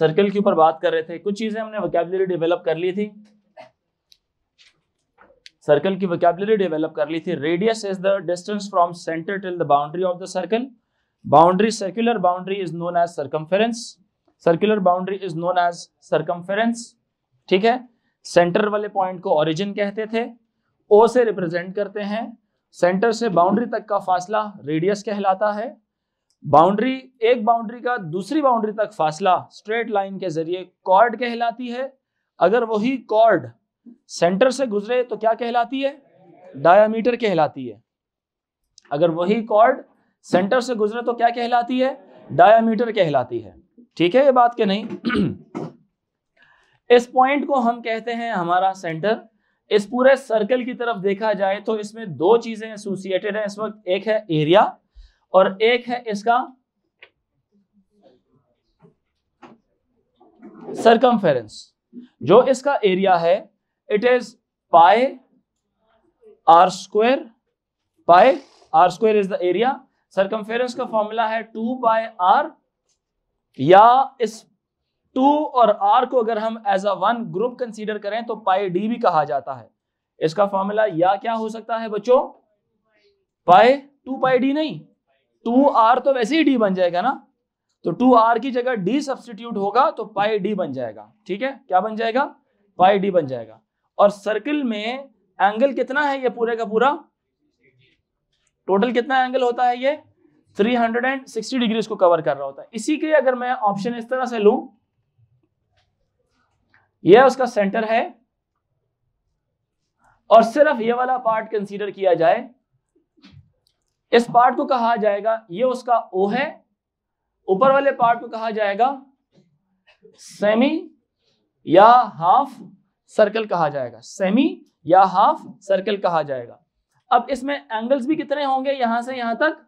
Circle के ऊपर बात कर रहे थे कुछ चीजें हमने वोकेबलरी डेवलप कर ली थी सर्कल की वोकेबलरी डेवलप कर ली थी radius is the distance from centre till the boundary of the circle boundary circular boundary is known as circumference circular boundary is known as circumference ठीक है सेंटर वाले पॉइंट को ओरिजिन कहते थे ओ से रिप्रेजेंट करते हैं सेंटर से बाउंड्री तक का फासला रेडियस कहलाता है बाउंड्री एक बाउंड्री का दूसरी बाउंड्री तक फासला स्ट्रेट लाइन के जरिए कॉर्ड कहलाती है अगर वही कॉर्ड सेंटर से गुजरे तो क्या कहलाती है डायामीटर कहलाती है अगर वही कॉर्ड सेंटर से गुजरे तो क्या कहलाती है डायामीटर कहलाती है ठीक है ये बात के नहीं इस पॉइंट को हम कहते हैं हमारा सेंटर इस पूरे सर्कल की तरफ देखा जाए तो इसमें दो चीजें एसोसिएटेड हैं इस वक्त एक है एरिया और एक है इसका सरकमफेरेंस जो इसका एरिया है it is pi r square pi r square is the area circumference का फॉर्मूला है टू पाए आर या इस टू और आर को अगर हम as a one group consider करें तो पाए डी भी कहा जाता है इसका फॉर्मूला या क्या हो सकता है बच्चों पाए टू पाए डी नहीं टू आर तो वैसे ही डी बन जाएगा ना तो टू आर की जगह डी सब्सटीट्यूट होगा तो पाई डी बन जाएगा ठीक है क्या बन जाएगा पाई डी बन जाएगा और सर्किल में एंगल कितना है ये पूरे का पूरा टोटल कितना एंगल होता है ये 360 डिग्री इसको कवर कर रहा होता है इसी के अगर मैं ऑप्शन इस तरह से लू यह उसका सेंटर है और सिर्फ यह वाला पार्ट कंसीडर किया जाए इस पार्ट को कहा जाएगा ये उसका ओ है ऊपर वाले पार्ट को कहा जाएगा सेमी या हाफ सर्कल कहा जाएगा सेमी या हाफ सर्कल कहा जाएगा अब इसमें एंगल्स भी कितने होंगे यहां से यहां तक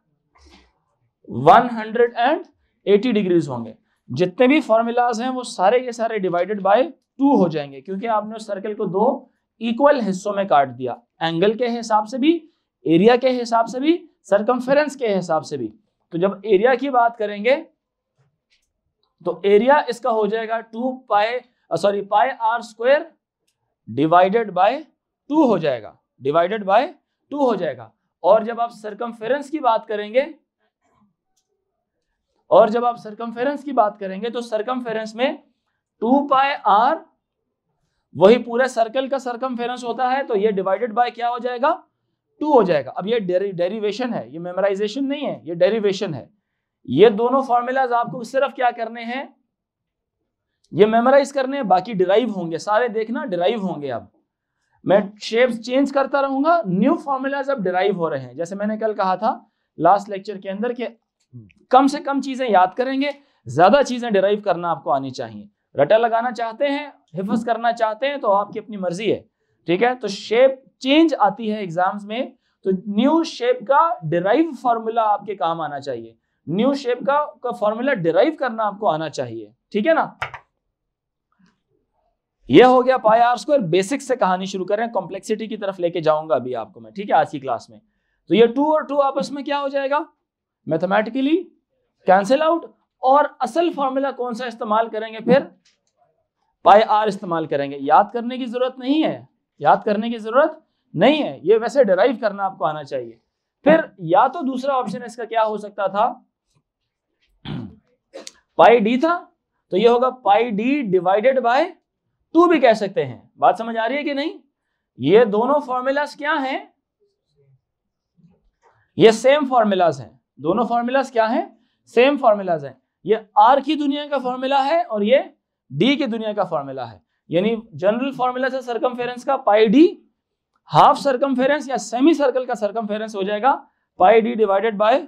180 डिग्रीज होंगे जितने भी फॉर्मूलाज हैं वो सारे के सारे डिवाइडेड बाय टू हो जाएंगे क्योंकि आपने उस सर्कल को दो इक्वल हिस्सों में काट दिया एंगल के हिसाब से भी एरिया के हिसाब से भी सरकमफेरेंस के हिसाब से भी तो जब एरिया की बात करेंगे तो एरिया इसका हो जाएगा to pi sorry pi r square divided by two हो जाएगा डिवाइडेड बाय टू हो जाएगा और जब आप सरकमफेरेंस की बात करेंगे और जब आप सरकमफेरेंस की बात करेंगे तो सरकमफेरेंस में टू पाए आर वही पूरे सर्कल का सरकमफेरेंस होता है तो ये डिवाइडेड बाय क्या हो जाएगा टू हो जाएगा अब ये डेरिवेशन है ये मेमोराइजेशन नहीं है ये डेरिवेशन है ये दोनों फॉर्मूलाज आपको सिर्फ क्या करने हैं ये मेमोराइज करने हैं बाकी डिराइव होंगे सारे देखना डिराइव होंगे अब मैं शेप्स चेंज करता रहूंगा न्यू फॉर्मूलाज अब डिराइव हो रहे हैं जैसे मैंने कल कहा था लास्ट लेक्चर के अंदर के कम से कम चीजें याद करेंगे ज्यादा चीजें डिराइव करना आपको आनी चाहिए रटा लगाना चाहते हैं हिफज करना चाहते हैं तो आपकी अपनी मर्जी है ठीक है तो शेप चेंज आती है एग्जाम्स में तो न्यू शेप का डिराइव फॉर्मूला आपके काम आना चाहिए न्यू शेप का फॉर्मूला डिराइव करना आपको आना चाहिए ठीक है ना यह हो गया पाई आर स्क्वायर बेसिक से कहानी शुरू करें कॉम्प्लेक्सिटी की तरफ लेके जाऊंगा अभी आपको मैं ठीक है आज की क्लास में तो ये टू और टू आपस में क्या हो जाएगा मैथमेटिकली कैंसिल आउट और असल फॉर्मूला कौन सा इस्तेमाल करेंगे फिर पाई आर इस्तेमाल करेंगे याद करने की जरूरत नहीं है याद करने की जरूरत नहीं है ये वैसे डिराइव करना आपको आना चाहिए फिर या तो दूसरा ऑप्शन इसका क्या हो सकता था पाई डी था तो ये होगा pi d divided by two भी कह सकते हैं बात समझ आ रही है कि नहीं ये दोनों फॉर्मूलाज क्या हैं ये सेम फॉर्मूलाज हैं दोनों फॉर्मूलाज क्या हैं सेम फॉर्मूलाज हैं ये आर की दुनिया का फॉर्मूला है और ये डी की दुनिया का फॉर्मूला है यानी जनरल फॉर्मूला है सरकम का पाई डी हाफ सर्कमफेरेंस या सेमी सर्कल का सर्कमफेरेंस हो जाएगा pi d divided by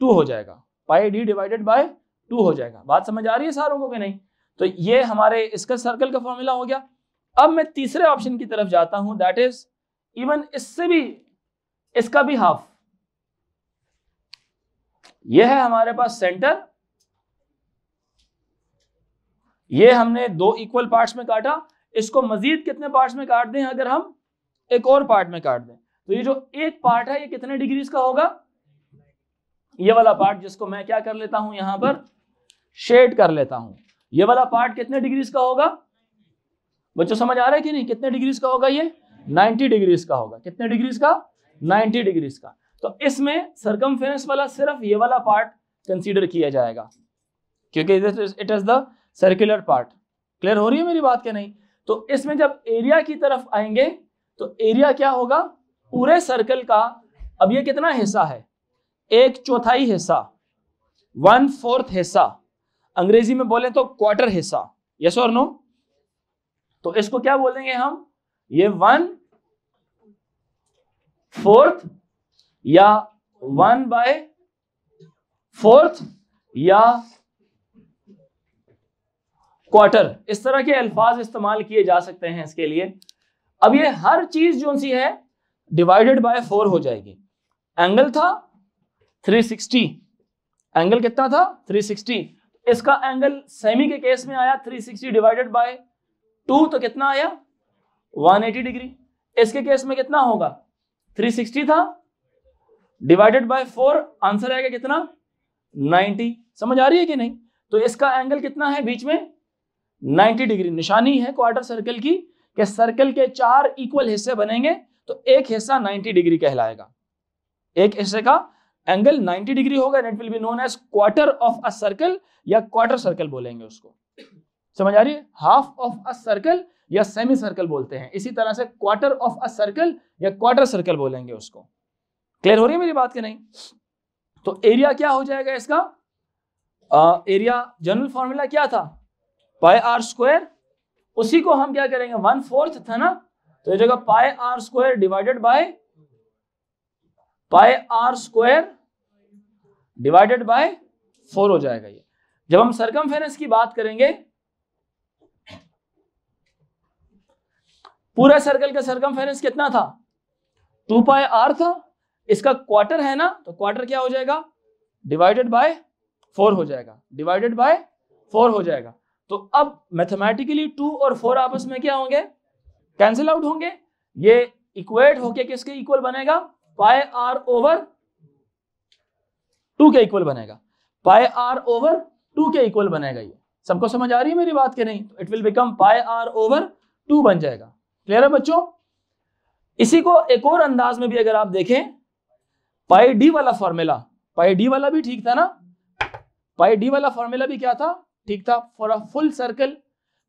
two हो जाएगा pi d divided by two हो जाएगा बात समझ आ रही है सारों को कि नहीं तो ये हमारे इसका सर्कल का फॉर्मूला हो गया अब मैं तीसरे ऑप्शन की तरफ जाता हूं दैट इज इवन इससे भी इसका भी हाफ ये है हमारे पास सेंटर ये हमने दो इक्वल पार्ट्स में काटा इसको मजीद कितने पार्ट्स में काट दें अगर हम एक और पार्ट में काट दें तो ये जो हम्म। एक पार्ट है ये कितने डिग्रीज का होगा ये वाला पार्ट जिसको मैं क्या कर लेता हूं यहां पर शेड कर लेता हूं ये वाला पार्ट कितने डिग्रीज का होगा बच्चों समझ आ रहा है कि नहीं कितने डिग्रीज का होगा ये 90 डिग्रीज का होगा कितने डिग्रीज का 90 डिग्रीज का तो इसमें सरकम वाला सिर्फ ये वाला पार्ट कंसीडर किया जाएगा क्योंकि it is the circular part clear हो रही है मेरी बात क्या नहीं तो इसमें जब एरिया की तरफ आएंगे तो एरिया क्या होगा पूरे सर्कल का अब ये कितना हिस्सा है एक चौथाई हिस्सा वन फोर्थ हिस्सा अंग्रेजी में बोले तो क्वार्टर हिस्सा यस और नो तो इसको क्या बोलेंगे हम ये वन फोर्थ या वन बाय फोर्थ या क्वार्टर इस तरह के अल्फाज इस्तेमाल किए जा सकते हैं इसके लिए अब ये हर चीज जो सी है डिवाइडेड बाय फोर हो जाएगी एंगल था 360 एंगल कितना था 360 इसका एंगल सेमी के केस में आया 360 डिवाइडेड बाय टू तो कितना आया 180 डिग्री इसके केस में कितना होगा 360 था डिवाइडेड बाय फोर आंसर आएगा कितना 90 समझ आ रही है कि नहीं तो इसका एंगल कितना है बीच में 90 डिग्री निशानी है क्वार्टर सर्कल की कि सर्कल के चार इक्वल हिस्से बनेंगे तो एक हिस्सा 90 डिग्री कहलाएगा एक हिस्से का एंगल 90 डिग्री होगा and it will be known as quarter of a circle या क्वार्टर सर्कल बोलेंगे उसको समझ आ रही है हाफ ऑफ अ सर्कल या सेमी सर्कल बोलते हैं इसी तरह से क्वार्टर ऑफ अ सर्कल या क्वार्टर सर्कल बोलेंगे उसको क्लियर हो रही है मेरी बात की नहीं तो एरिया क्या हो जाएगा इसका आ, एरिया जनरल फॉर्मूला क्या था पाई आर स्क्वायर उसी को हम क्या करेंगे वन फोर्थ था ना तो जगह pi r square divided by pi r square divided by four हो जाएगा ये जब हम सरकम की बात करेंगे पूरा सर्कल का सरकम कितना था टू पाए आर था इसका क्वार्टर है ना तो क्वार्टर क्या हो जाएगा डिवाइडेड बाय फोर हो जाएगा डिवाइडेड बाय फोर हो जाएगा तो अब मैथमेटिकली टू और फोर आपस में क्या होंगे कैंसिल आउट होंगे ये इक्वेट होके किसके इक्वल बनेगा पाए आर ओवर टू के इक्वल बनेगा पाए आर ओवर टू के इक्वल बनेगा ये सबको समझ आ रही है मेरी बात के नहीं it will become pi r over two बन जाएगा क्लियर है बच्चों इसी को एक और अंदाज में भी अगर आप देखें पाई डी वाला फॉर्मूला पाई डी वाला भी ठीक था ना पाई डी वाला फॉर्मूला भी क्या था ठीक था फॉर अ फुल सर्कल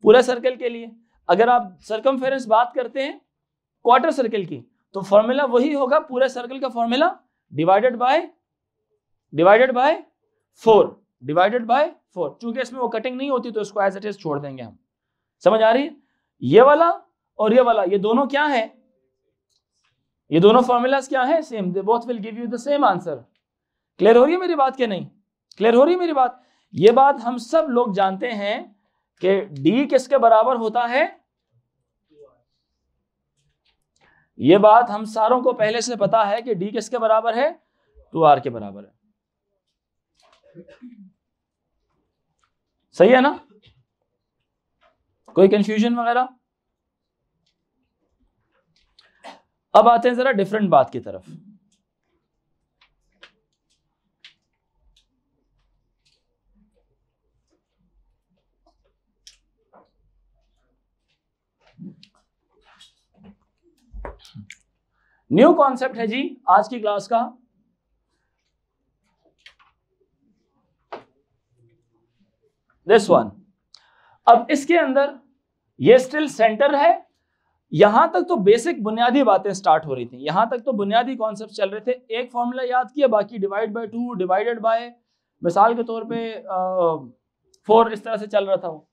पूरा सर्कल के लिए अगर आप सर्कम बात करते हैं क्वार्टर सर्कल की तो फॉर्मूला वही होगा पूरा सर्कल का formula divided by divided by four divided by four चूंकि इसमें वो कटिंग नहीं होती तो इसको एज इट इज छोड़ देंगे हम समझ आ रही है ये वाला और ये वाला ये दोनों क्या है ये दोनों फॉर्मूलाज क्या है same they both will give you the same answer clear हो रही है मेरी बात क्या नहीं क्लियर हो रही है मेरी बात ये बात हम सब लोग जानते हैं कि d किसके बराबर होता है ये बात हम सारों को पहले से पता है कि d किसके बराबर है टू तो आर के बराबर है सही है ना कोई कंफ्यूजन वगैरह अब आते हैं जरा डिफरेंट बात की तरफ न्यू कॉन्सेप्ट है जी आज की क्लास का दिस वन अब इसके अंदर ये स्टिल सेंटर है यहां तक तो बेसिक बुनियादी बातें स्टार्ट हो रही थी यहां तक तो बुनियादी कॉन्सेप्ट चल रहे थे एक फॉर्मूला याद किया बाकी divide by two divided by मिसाल के तौर पे फोर इस तरह से चल रहा था वो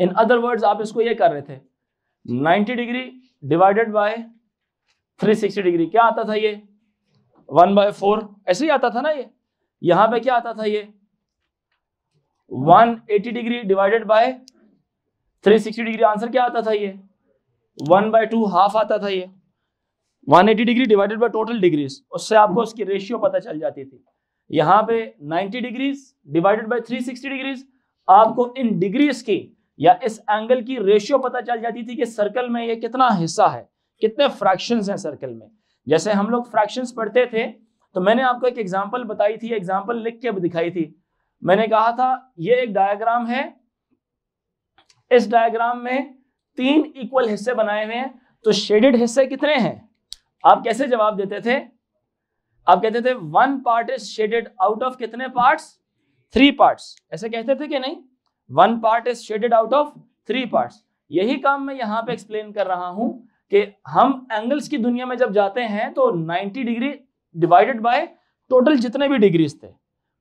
इन अदर वर्ड्स आप इसको ये कर रहे थे 90 डिग्री डिवाइडेड बाय 360 डिग्री क्या आता था ये वन बाय फोर ऐसे ही आता था ना ये यहां पे क्या आता था ये 180 degree divided by 360 degree answer क्या आता था ये वन बाय टू हाफ आता था ये 180 degree divided by total degrees उससे आपको उसकी रेशियो पता चल जाती थी यहां पे 90 डिग्रीज डिवाइडेड बाय 360 डिग्रीज आपको इन डिग्रीज की या इस एंगल की रेशियो पता चल जाती थी कि सर्कल में ये कितना हिस्सा है कितने फ्रैक्शन हैं सर्कल में जैसे हम लोग फ्रैक्शंस पढ़ते थे तो मैंने आपको एक एग्जाम्पल बताई थी एग्जाम्पल लिख के दिखाई थी मैंने कहा था ये एक डायग्राम है इस डायग्राम में तीन इक्वल हिस्से बनाए हुए हैं तो शेडेड हिस्से कितने हैं आप कैसे जवाब देते थे आप कहते थे one part is shaded out of कितने पार्ट्स थ्री पार्ट्स ऐसे कहते थे कि नहीं one part is shaded out of three part यही काम मैं यहाँ पे एक्सप्लेन कर रहा हूं कि हम एंगल्स की दुनिया में जब जाते हैं तो 90 डिग्री डिवाइडेड बाय टोटल जितने भी डिग्रीज थे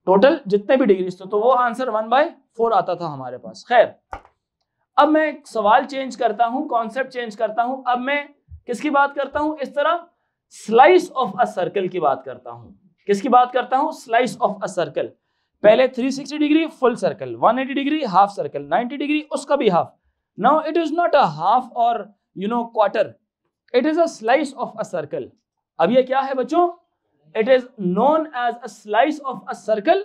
टोटल जितने भी डिग्रीज थे तो वो आंसर वन बाय फोर आता था हमारे पास खैर अब मैं सवाल चेंज करता हूं कॉन्सेप्ट चेंज करता हूं अब मैं किसकी बात करता हूं इस तरह स्लाइस ऑफ अ सर्कल की बात करता हूं किसकी बात करता हूं स्लाइस ऑफ अ सर्कल पहले 360 degree full circle 180 degree half circle 90 degree उसका भी half now it is not a half और you know quarter it is a slice of a circle अब ये क्या है बच्चों it is known as a slice of a circle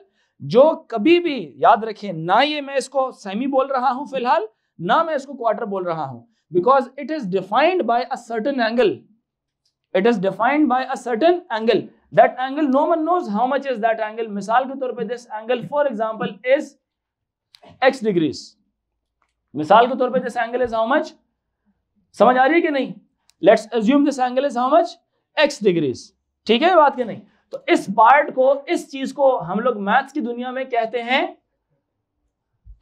जो कभी भी याद रखें ना ये मैं इसको सेमी बोल रहा हूं फिलहाल ना मैं इसको क्वार्टर बोल रहा हूं because it is defined by a certain angle it is defined by a certain angle that angle no one knows how much is that angle misal ke taur pe this angle for example is x degrees misal ke taur pe this angle is how much समझ आ रही है कि नहीं let's assume this angle is how much x degrees ठीक है बात के नहीं तो इस पार्ट को इस चीज को हम लोग मैथ्स की दुनिया में कहते हैं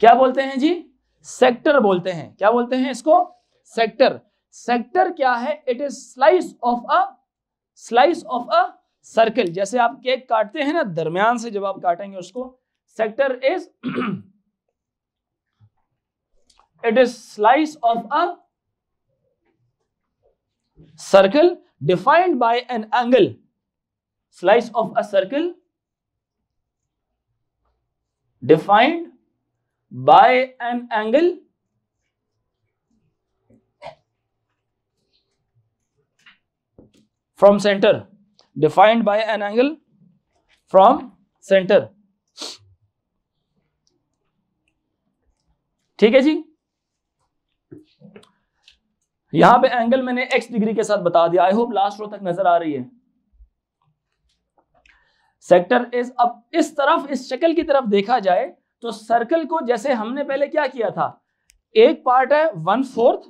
क्या बोलते हैं जी सेक्टर बोलते हैं क्या बोलते हैं इसको सेक्टर सेक्टर क्या है it is slice of a slice of a circle जैसे आप केक काटते हैं ना दरमियान से जब आप काटेंगे उसको sector is it is slice of a circle defined by an angle slice of a circle defined by an angle from centre defined by an angle from center ठीक है जी यहां पे एंगल मैंने एक्स डिग्री के साथ बता दिया I hope last row तक नजर आ रही है सेक्टर इज अब इस तरफ इस शक्ल की तरफ देखा जाए तो सर्कल को जैसे हमने पहले क्या किया था एक पार्ट है वन फोर्थ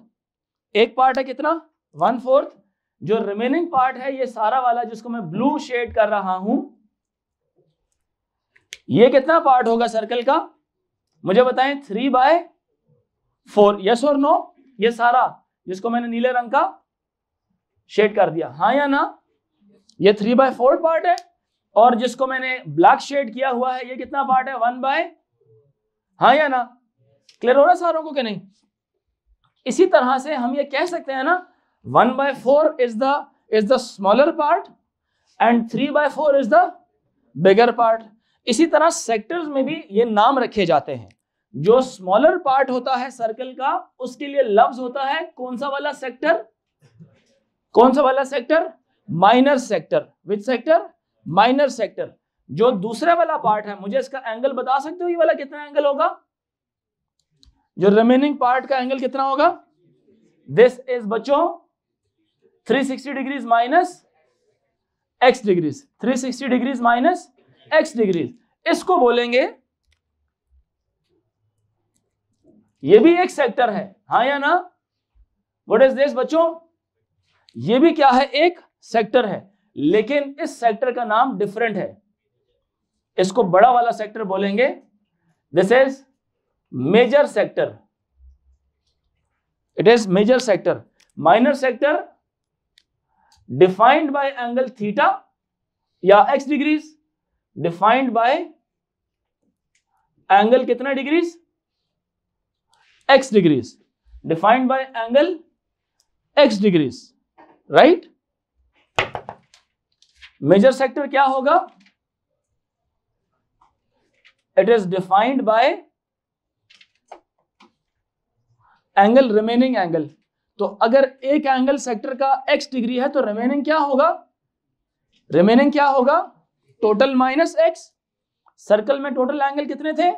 एक पार्ट है कितना वन फोर्थ जो रिमेनिंग पार्ट है ये सारा वाला जिसको मैं ब्लू शेड कर रहा हूं ये कितना पार्ट होगा सर्कल का मुझे बताएं थ्री बाय फोर यस और नो ये सारा जिसको मैंने नीले रंग का शेड कर दिया हाँ या ना ये थ्री बाय फोर पार्ट है और जिसको मैंने ब्लैक शेड किया हुआ है ये कितना पार्ट है वन बाय हाँ या ना क्लियर हो रहा सारों को कि नहीं इसी तरह से हम ये कह सकते हैं ना one by four is the is the smaller part and three by four is the bigger part इसी तरह सेक्टर्स में भी ये नाम रखे जाते हैं जो स्मॉलर पार्ट होता है सर्कल का उसके लिए लफ्ज होता है कौन सा वाला सेक्टर कौन सा वाला sector minor sector which sector minor sector जो दूसरा वाला पार्ट है मुझे इसका एंगल बता सकते हो ये वाला कितना एंगल होगा जो रिमेनिंग पार्ट का एंगल कितना होगा दिस इज बच्चों 360 degrees minus x degrees 360 degrees minus x degrees इसको बोलेंगे ये भी एक सेक्टर है हा या ना वट इज दिस बच्चों ये भी क्या है एक सेक्टर है लेकिन इस सेक्टर का नाम डिफरेंट है इसको बड़ा वाला सेक्टर बोलेंगे this is major sector it is major sector minor sector defined by angle theta या x degrees defined by angle कितना degrees x degrees defined by angle x degrees right major sector क्या होगा it is defined by angle remaining angle तो अगर एक angle sector का x degree है तो रिमेनिंग क्या होगा रिमेनिंग क्या होगा टोटल माइनस एक्स सर्कल में टोटल एंगल कितने थे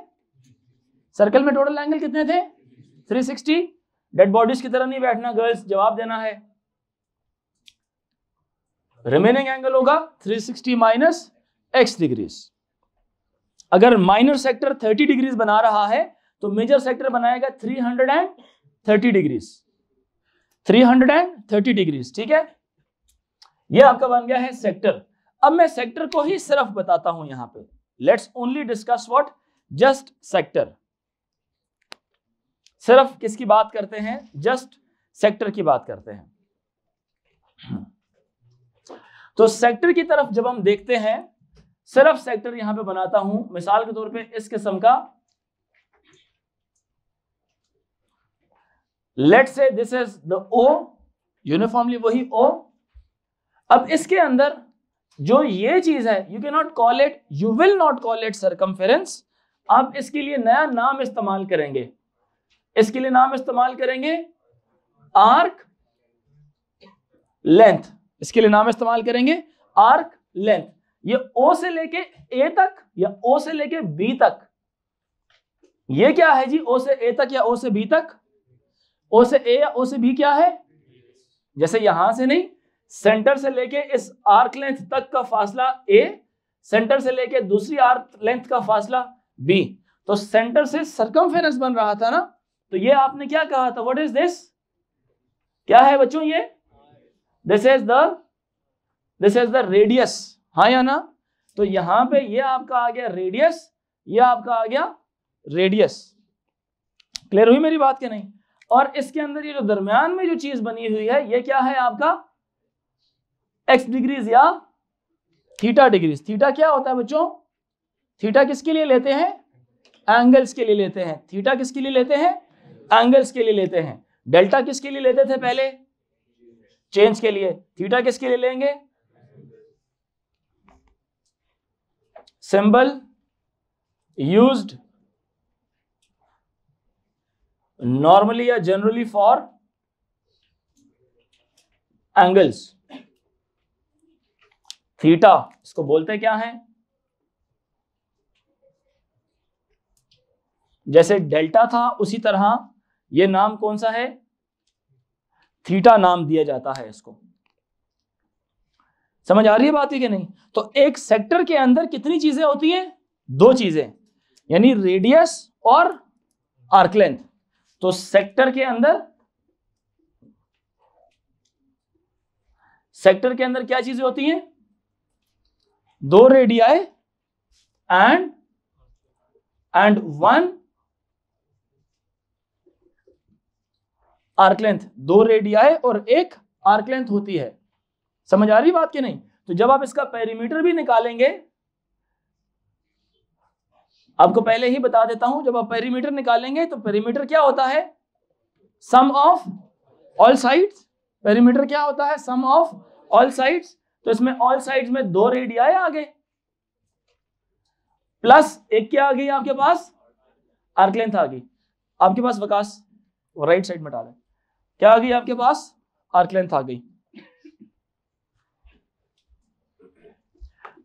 सर्कल में टोटल एंगल कितने थे 360 डेड बॉडीज की तरह नहीं बैठना गर्ल्स जवाब देना है रिमेनिंग एंगल होगा 360 सिक्सटी माइनस एक्स डिग्रीज अगर माइनर सेक्टर 30 डिग्रीज बना रहा है तो मेजर सेक्टर बनाएगा 330 डिग्रीज 330 डिग्रीज ठीक है ये आपका बन गया है सेक्टर अब मैं सेक्टर को ही सिर्फ बताता हूं यहां पे let's only discuss what just sector सिर्फ किसकी बात करते हैं जस्ट सेक्टर की बात करते हैं तो सेक्टर की तरफ जब हम देखते हैं सिर्फ सेक्टर यहां पे बनाता हूं मिसाल के तौर पे इस किस्म का लेट से this is the O uniformly वही ओ अब इसके अंदर जो ये चीज है यू के not call it you will not call it circum आप इसके लिए नया नाम इस्तेमाल करेंगे इसके लिए नाम इस्तेमाल करेंगे आर्क लेंथ इसके लिए नाम इस्तेमाल करेंगे आर्क लेंथ ये ओ से लेके ए तक या ओ से लेके बी तक ये क्या है जी ओ से ए तक या ओ से बी तक उस ए उस भी क्या है जैसे यहां से नहीं सेंटर से लेके इस आर्क लेंथ तक का फासला ए सेंटर से लेके दूसरी आर्क लेंथ का फासला बी तो सेंटर से सरकम बन रहा था ना तो ये आपने क्या कहा था व्हाट इज दिस क्या है बच्चों ये this is the this is the radius हाँ या ना तो यहां पे ये आपका आ गया रेडियस ये आपका आ गया रेडियस क्लियर हुई मेरी बात क्या नहीं और इसके अंदर ये जो दरमियान में जो चीज बनी हुई है ये क्या है आपका एक्स डिग्रीज या थीटा डिग्रीज थीटा क्या होता है बच्चों थीटा किसके लिए लेते हैं एंगल्स के लिए लेते हैं थीटा किसके लिए लेते हैं एंगल्स के लिए लेते हैं डेल्टा किसके लिए लेते थे पहले चेंज के लिए थीटा किसके लिए लेंगे सिंबल यूज्ड नॉर्मली या जनरली फॉर एंगल्स थीटा इसको बोलते क्या है जैसे डेल्टा था उसी तरह ये नाम कौन सा है थीटा नाम दिया जाता है इसको समझ आ रही है बात ही कि नहीं तो एक सेक्टर के अंदर कितनी चीजें होती हैं दो चीजें यानी रेडियस और आर्क लेंथ तो सेक्टर के अंदर सेक्टर के अंदर क्या चीजें होती हैं दो radii and and one arc length दो रेडिया और एक आर्क लेंथ होती है समझ आ रही बात की नहीं तो जब आप इसका पेरीमीटर भी निकालेंगे आपको पहले ही बता देता हूं जब आप पेरीमीटर निकालेंगे तो पेरीमीटर क्या होता है sum of all sides perimeter क्या होता है सम ऑफ ऑल साइड्स तो इसमें ऑल साइड्स में दो रेडिया आ गए प्लस एक क्या आ गई आपके पास आर्क लेंथ आ गई आपके पास वकास राइट साइड में डाले क्या आ गई आपके पास आर्क लेंथ आ गई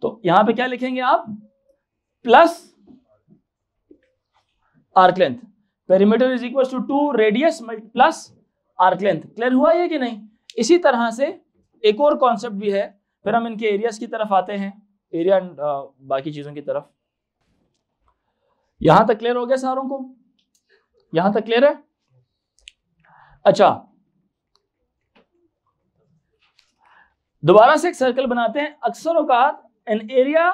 तो यहां पे क्या लिखेंगे आप plus arc length perimeter is equal to two radius plus arc length clear हुआ ये कि नहीं इसी तरह से एक और कॉन्सेप्ट भी है फिर हम इनके एरियाज की तरफ आते हैं एरिया एंड बाकी चीजों की तरफ यहां तक क्लियर हो गया सारों को यहां तक क्लियर है अच्छा दोबारा से एक सर्कल बनाते हैं अक्सर औकात an area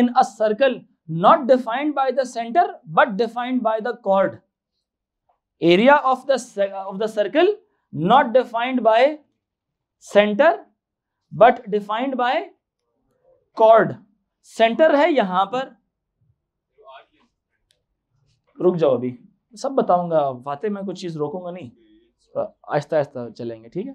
in a circle not defined by the center but defined by the chord area of the of the circle not defined by center but defined by chord centre है यहां पर रुक जाओ अभी सब बताऊंगा वाते में कुछ चीज रोकूंगा नहीं आहिस्ता आहिस्ता चलेंगे ठीक है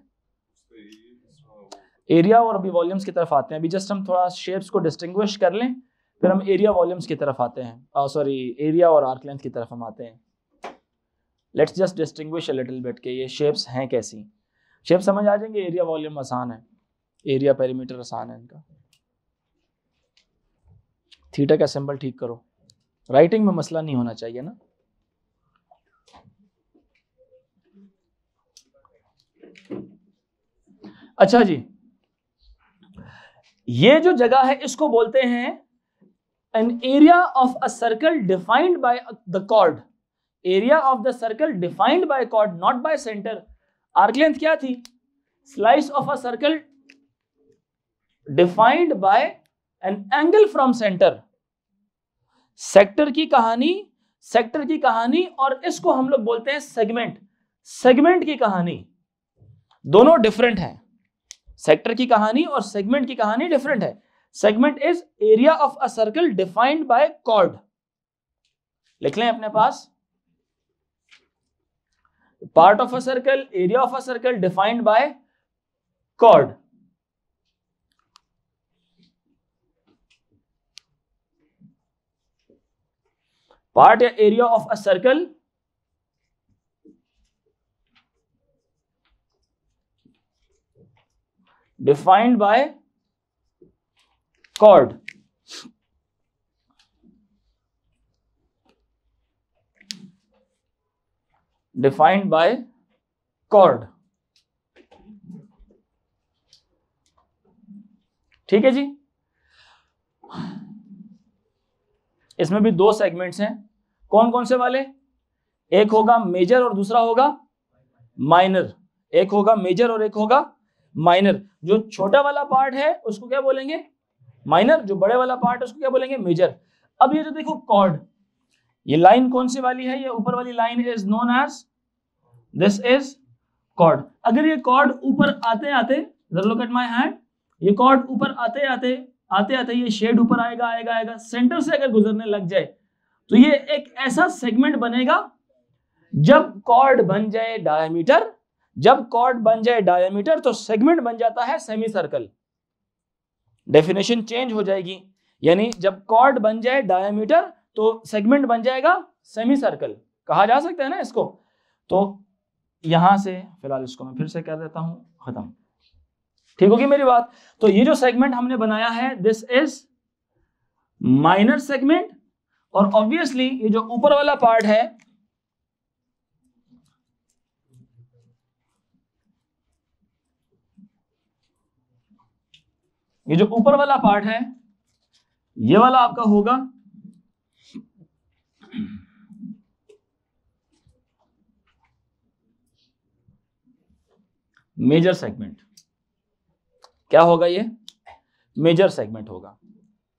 एरिया और अभी वॉल्यूम्स की तरफ आते हैं अभी जस्ट हम थोड़ा शेप्स को डिस्टिंग्विश कर लें फिर हम एरिया वॉल्यूम्स की तरफ आते हैं सॉरी एरिया और आर्क लेंथ की तरफ हम आते हैं let's just distinguish a little bit के ये शेप्स हैं कैसी शेप समझ आ जाएंगे एरिया वॉल्यूम आसान है एरिया पेरीमीटर आसान है इनका थीटा का सिंबल ठीक करो राइटिंग में मसला नहीं होना चाहिए ना अच्छा जी ये जो जगह है इसको बोलते हैं an area of a circle defined by the chord area of the circle defined by chord not by center arc length kya thi slice of a circle defined by an angle from center sector की कहानी sector की कहानी और इसको हम लोग बोलते हैं सेगमेंट सेगमेंट की कहानी दोनों डिफरेंट हैं सेक्टर की कहानी और सेगमेंट की कहानी डिफरेंट है segment is area of a circle defined by chord लिख लें अपने पास part of a circle area of a circle defined by chord part या area of a circle defined by chord defined by chord ठीक है जी इसमें भी दो सेगमेंट्स हैं कौन कौन से वाले एक होगा मेजर और दूसरा होगा माइनर एक होगा मेजर और एक होगा माइनर जो छोटा वाला पार्ट है उसको क्या बोलेंगे माइनर जो बड़े वाला पार्ट है उसको क्या बोलेंगे मेजर अब ये जो देखो कॉर्ड ये लाइन कौन सी वाली है ये ऊपर वाली line is known as this is chord अगर ये कॉर्ड ऊपर आते आते लुक एट माय हैंड ये कॉर्ड ऊपर आते आते आते आते ये शेड ऊपर आएगा आएगा आएगा सेंटर से अगर गुजरने लग जाए तो ये एक ऐसा सेगमेंट बनेगा जब कॉर्ड बन जाए डायमीटर जब कॉर्ड बन जाए डायमीटर तो सेगमेंट बन जाता है सेमी सर्कल डेफिनेशन चेंज हो जाएगी यानी जब कॉर्ड बन जाए डायमीटर तो सेगमेंट बन जाएगा सेमी सर्कल कहा जा सकता है ना इसको तो यहां से फिलहाल इसको मैं फिर से कर देता हूं खत्म ठीक होगी मेरी बात तो ये जो सेगमेंट हमने बनाया है दिस इज माइनर सेगमेंट और ऑब्वियसली ये जो ऊपर वाला पार्ट है ये जो ऊपर वाला पार्ट है ये वाला आपका होगा मेजर सेगमेंट क्या होगा ये मेजर सेगमेंट होगा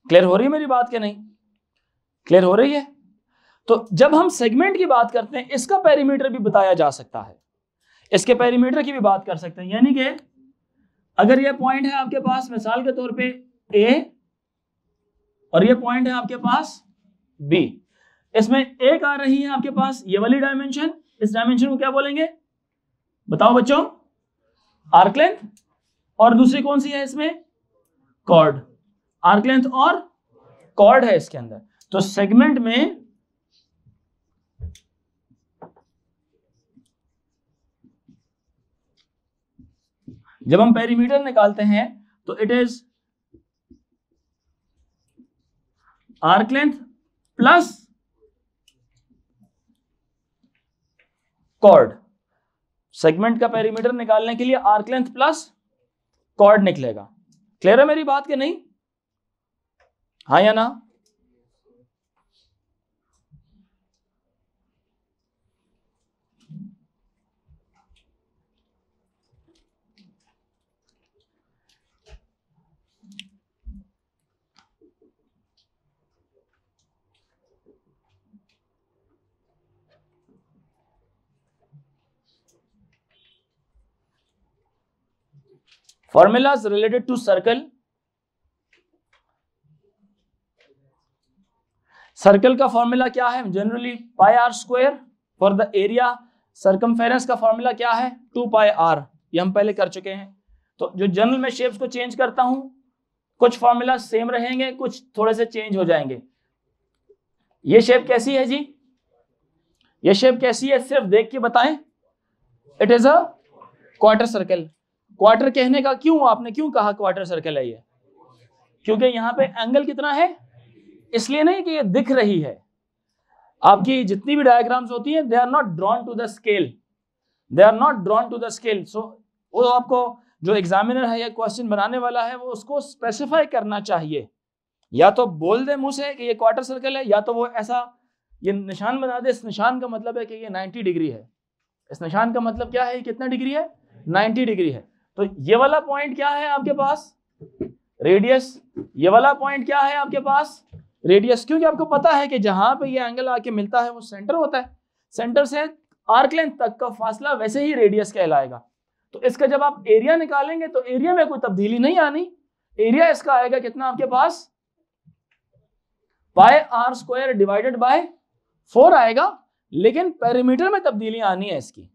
क्लियर हो रही है मेरी बात क्या नहीं क्लियर हो रही है तो जब हम सेगमेंट की बात करते हैं इसका पेरीमीटर भी बताया जा सकता है इसके पेरीमीटर की भी बात कर सकते हैं यानी कि अगर ये पॉइंट है आपके पास मिसाल के तौर पे ए और ये पॉइंट है आपके पास बी इसमें एक आ रही है आपके पास ये वाली डायमेंशन इस डायमेंशन को क्या बोलेंगे बताओ बच्चों आर्क लेंथ और दूसरी कौन सी है इसमें कॉर्ड आर्क लेंथ और कॉर्ड है इसके अंदर तो सेगमेंट में जब हम पेरीमीटर निकालते हैं तो it is arc length plus chord segment का पेरीमीटर निकालने के लिए आर्क लेंथ प्लस कॉर्ड निकलेगा क्लियर है मेरी बात के नहीं हाँ या ना formulas related to circle circle का फॉर्मूला क्या है generally pi r square for the area circum का फॉर्मूला क्या है टू पाई आर ये हम पहले कर चुके हैं तो जो जनरल में शेप्स को चेंज करता हूं कुछ फॉर्मूला सेम रहेंगे कुछ थोड़े से चेंज हो जाएंगे ये शेप कैसी है जी ये शेप कैसी है सिर्फ देख के बताएं it is a quarter circle quarter कहने का क्यों आपने क्यों कहा क्वार्टर सर्कल है ये क्योंकि यहाँ पे एंगल कितना है इसलिए नहीं कि ये दिख रही है आपकी जितनी भी डायग्राम्स होती हैं they are not drawn to the scale they are not drawn to the scale so वो आपको जो एग्जामिनर है या क्वेश्चन बनाने वाला है वो उसको स्पेसिफाई करना चाहिए या तो बोल दे मुझसे से कि ये क्वार्टर सर्कल है या तो वो ऐसा ये निशान बना दे इस निशान का मतलब है कि ये 90 डिग्री है इस निशान का मतलब क्या है कितना डिग्री है 90 डिग्री है तो ये वाला पॉइंट क्या है आपके पास रेडियस ये वाला पॉइंट क्या है आपके पास रेडियस क्योंकि आपको पता है कि जहां पे ये एंगल आके मिलता है वो सेंटर होता है सेंटर से आर्क लेंथ तक का फासला वैसे ही रेडियस कहलाएगा तो इसका जब आप एरिया निकालेंगे तो एरिया में कोई तब्दीली नहीं आनी एरिया इसका आएगा कितना आपके पास by r square divided by four आएगा लेकिन पेरीमीटर में तब्दीली आनी है इसकी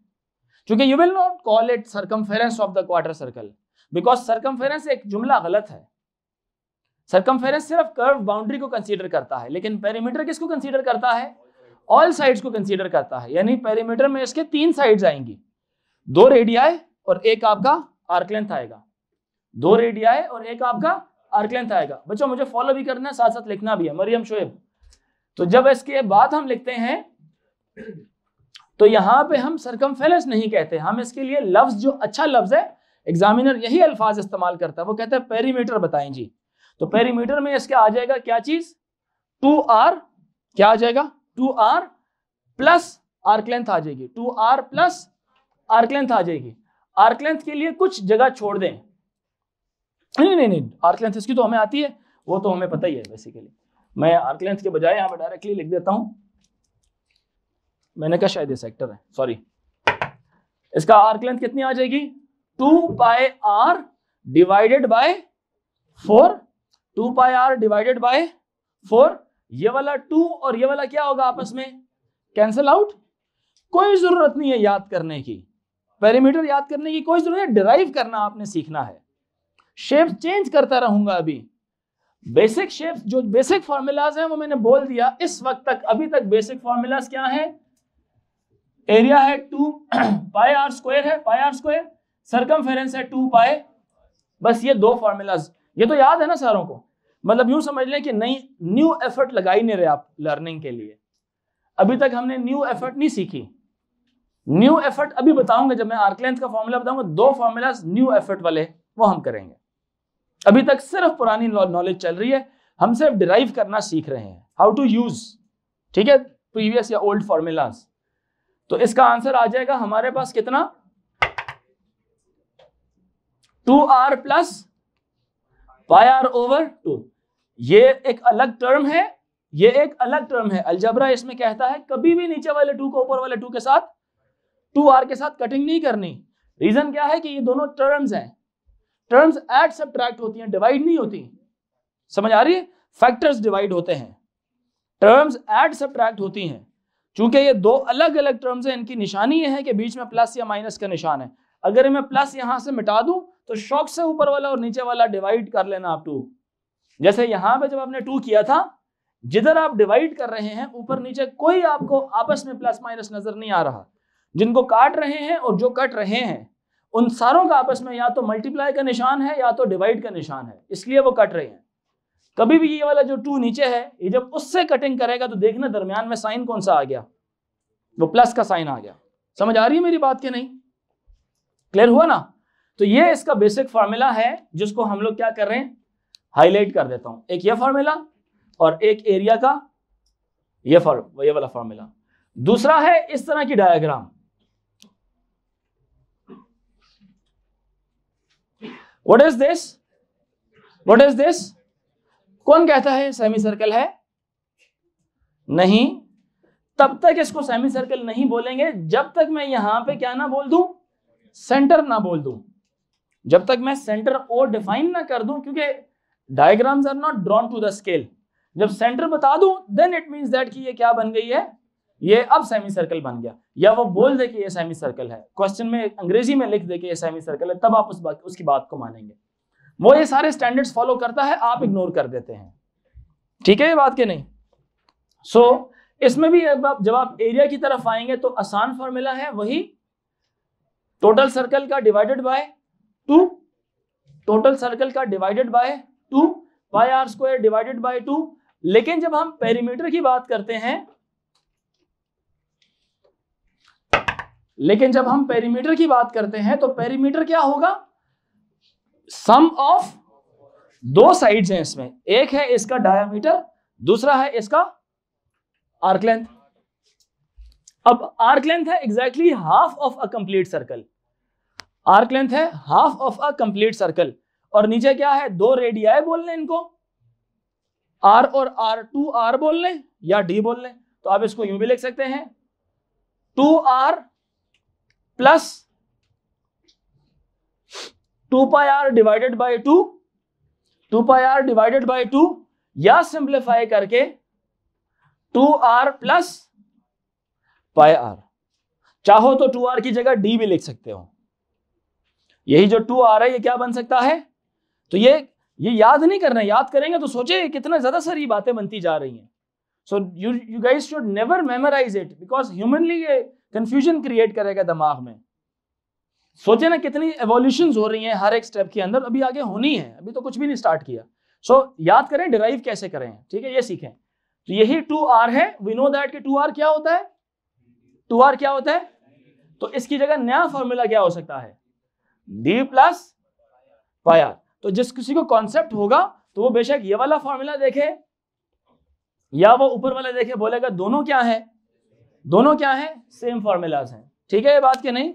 क्योंकि you will not call it circumference of the quarter circle because circumference एक जुमला गलत है सर्कमफेरेंस सिर्फ कर्व बाउंड्री को कंसीडर करता है लेकिन पेरीमीटर किसको कंसीडर करता है ऑल साइड्स को कंसीडर करता है यानी पेरीमीटर में इसके तीन साइड्स आएंगी दो रेडियाए और एक आपका आर्कलेंथ आएगा दो रेडियाए और एक आपका आर्कलेंथ आएगा बच्चों मुझे फॉलो भी करना है साथ साथ लिखना भी है मरियम शोएब तो जब इसके बाद हम लिखते हैं तो यहां पे हम सरकम नहीं कहते हम इसके लिए लफ्ज जो अच्छा लफ्ज है एग्जामिनर यही अल्फाज इस्तेमाल करता है वो कहता है पेरीमीटर बताएं जी तो पेरीमीटर में इसके आ जाएगा क्या चीज टू आर क्या आ जाएगा two r plus arc length आ जाएगी two r plus arc length आ जाएगी आर्क लेंथ के लिए कुछ जगह छोड़ दें नहीं नहीं नहीं आर्क लेंथ इसकी तो हमें आती है वो तो हमें पता ही है बेसिकली मैं आर्क लेंथ के बजाय यहाँ पर डायरेक्टली लिख देता हूँ मैंने कहा शायद ये सेक्टर है सॉरी इसका आर्क लेंथ कितनी आ जाएगी two pi r divided by four two pi r divided by four ये वाला टू और ये वाला क्या होगा आपस में कैंसल आउट कोई जरूरत नहीं है याद करने की पेरीमीटर याद करने की कोई जरूरत नहीं डिराइव करना आपने सीखना है शेप चेंज करता रहूंगा अभी बेसिक शेप जो बेसिक फॉर्मूलाज हैं वो मैंने बोल दिया इस वक्त तक अभी तक बेसिक फॉर्मूलाज क्या हैं एरिया है टू पाए आर स्क्वायर है पाए आर स्क्वायर सरकम है टू पाए बस ये दो फार्मूलाज ये तो याद है ना सारों को मतलब यूं समझ लें कि नई न्यू एफर्ट लगाई नहीं रहे आप लर्निंग के लिए अभी तक हमने न्यू एफर्ट नहीं सीखी न्यू एफर्ट अभी बताऊंगा जब मैं आर्कलेंथ का फॉर्मूला बताऊंगा दो फॉर्मूलाज न्यू एफर्ट वाले वो हम करेंगे अभी तक सिर्फ पुरानी नॉलेज चल रही है हम सिर्फ डिराइव करना सीख रहे हैं हाउ टू यूज ठीक है प्रीवियस या ओल्ड फॉर्मूलाज तो इसका आंसर आ जाएगा हमारे पास कितना two r plus pi r over two ये एक अलग टर्म है ये एक अलग टर्म है अलजबरा इसमें कहता है कभी भी नीचे वाले टू को ऊपर वाले टू के साथ टू आर के साथ कटिंग नहीं करनी रीजन क्या है कि ये दोनों टर्म्स हैं टर्म्स एड सब्ट्रैक्ट होती हैं डिवाइड नहीं होती समझ आ रही है फैक्टर्स डिवाइड होते हैं टर्म्स एड सब्ट्रैक्ट होती हैं चूंकि ये दो अलग अलग टर्म्स हैं इनकी निशानी ये है कि बीच में प्लस या माइनस का निशान है अगर मैं प्लस यहाँ से मिटा दूं तो शॉक से ऊपर वाला और नीचे वाला डिवाइड कर लेना आप टू जैसे यहाँ पे जब आपने टू किया था जिधर आप डिवाइड कर रहे हैं ऊपर नीचे कोई आपको आपस में प्लस माइनस नजर नहीं आ रहा जिनको काट रहे हैं और जो कट रहे हैं उन सारों का आपस में या तो मल्टीप्लाई का निशान है या तो डिवाइड का निशान है इसलिए वो कट रहे हैं कभी भी ये वाला जो टू नीचे है ये जब उससे कटिंग करेगा तो देखना दरमियान में साइन कौन सा आ गया वो प्लस का साइन आ गया समझ आ रही है मेरी बात क्या नहीं क्लियर हुआ ना तो ये इसका बेसिक फार्मूला है जिसको हम लोग क्या कर रहे हैं हाईलाइट कर देता हूं एक ये फार्मूला और एक एरिया का ये फॉर्म ये वाला फार्मूला दूसरा है इस तरह की diagram what is this what is this कौन कहता है सेमी सर्कल है नहीं तब तक इसको सेमी सर्कल नहीं बोलेंगे जब तक मैं यहां पे क्या ना बोल दूं सेंटर ना बोल दूं जब तक मैं सेंटर ओ डिफाइन ना कर दूं क्योंकि diagrams are not drawn to the scale जब सेंटर बता दूं देन इट मींस दैट कि ये क्या बन गई है ये अब सेमी सर्कल बन गया या वो बोल दे कि ये सेमी सर्कल है क्वेश्चन में अंग्रेजी में लिख दे कि ये सेमी सर्कल है तब आप उस बात उसकी बात को मानेंगे वो ये सारे स्टैंडर्ड्स फॉलो करता है आप इग्नोर कर देते हैं ठीक है ये बात के नहीं सो so, इसमें भी जब आप एरिया की तरफ आएंगे तो आसान फॉर्मूला है वही टोटल सर्कल का divided by two total circle का divided by two pi r square divided by two लेकिन जब हम पेरीमीटर की बात करते हैं लेकिन जब हम पेरीमीटर की बात करते हैं तो पेरीमीटर क्या होगा सम ऑफ दो साइड्स हैं इसमें एक है इसका डायमीटर दूसरा है इसका आर्क लेंथ अब आर्क लेंथ है exactly half of a complete circle arc length है half of a complete circle और नीचे क्या है दो रेडियाई बोल लें इनको आर और आर टू आर बोल लें या डी बोल लें तो आप इसको यूं भी लिख सकते हैं two r plus two pi r divided by two two pi r divided by two या सिंप्लीफाई करके two r plus pi r चाहो तो टू आर की जगह डी भी लिख सकते हो यही जो टू आर है ये क्या बन सकता है तो ये ये याद नहीं करना याद करेंगे तो सोचे कितना ज्यादा सर ये बातें बनती जा रही हैं so you you guys should never memorize it because humanly ये कंफ्यूजन क्रिएट करेगा दिमाग में सोचे ना कितनी एवोल्यूशन हो रही हैं हर एक स्टेप के अंदर अभी आगे होनी है अभी तो कुछ भी नहीं स्टार्ट किया सो so, याद करें डिराइव कैसे करें ठीक है ये सीखें तो यही टू आर है वी नो दैट कि टू आर क्या होता है टू आर क्या होता है तो इसकी जगह नया फॉर्मूला क्या हो सकता है डी प्लस पाया तो जिस किसी को कॉन्सेप्ट होगा तो वो बेशक ये वाला फॉर्मूला देखे या वो ऊपर वाला देखे बोलेगा दोनों क्या है दोनों क्या है सेम फॉर्मूलाज हैं ठीक है ये बात क्या नहीं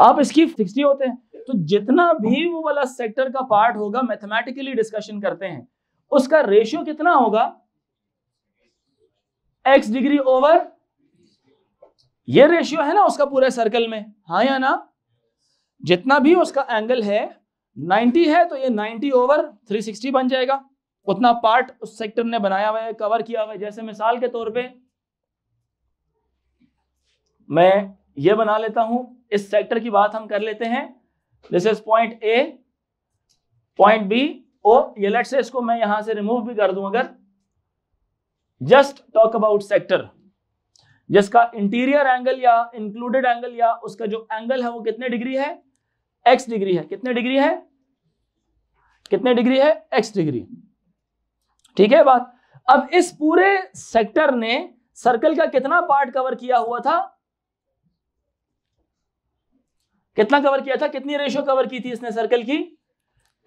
आप इसकी सिक्सटी होते हैं तो जितना भी वो वाला सेक्टर का पार्ट होगा मैथमेटिकली डिस्कशन करते हैं उसका रेशियो कितना होगा एक्स डिग्री ओवर ये रेशियो है ना उसका पूरे सर्कल में हाँ या ना जितना भी उसका एंगल है 90 है तो ये 90 ओवर 360 बन जाएगा उतना पार्ट उस सेक्टर ने बनाया हुआ है कवर किया हुआ है जैसे मिसाल के तौर पे मैं ये बना लेता हूं इस सेक्टर की बात हम कर लेते हैं this is point A point B O ये लेट से इसको मैं यहां से रिमूव भी कर दूं अगर जस्ट टॉक अबाउट सेक्टर जिसका इंटीरियर एंगल या इंक्लूडेड एंगल या उसका जो एंगल है वो कितने डिग्री है एक्स डिग्री है कितने डिग्री है कितने डिग्री है एक्स डिग्री ठीक है बात अब इस पूरे सेक्टर ने सर्कल का कितना पार्ट कवर किया हुआ था कितना कवर किया था कितनी रेशियो कवर की थी इसने सर्कल की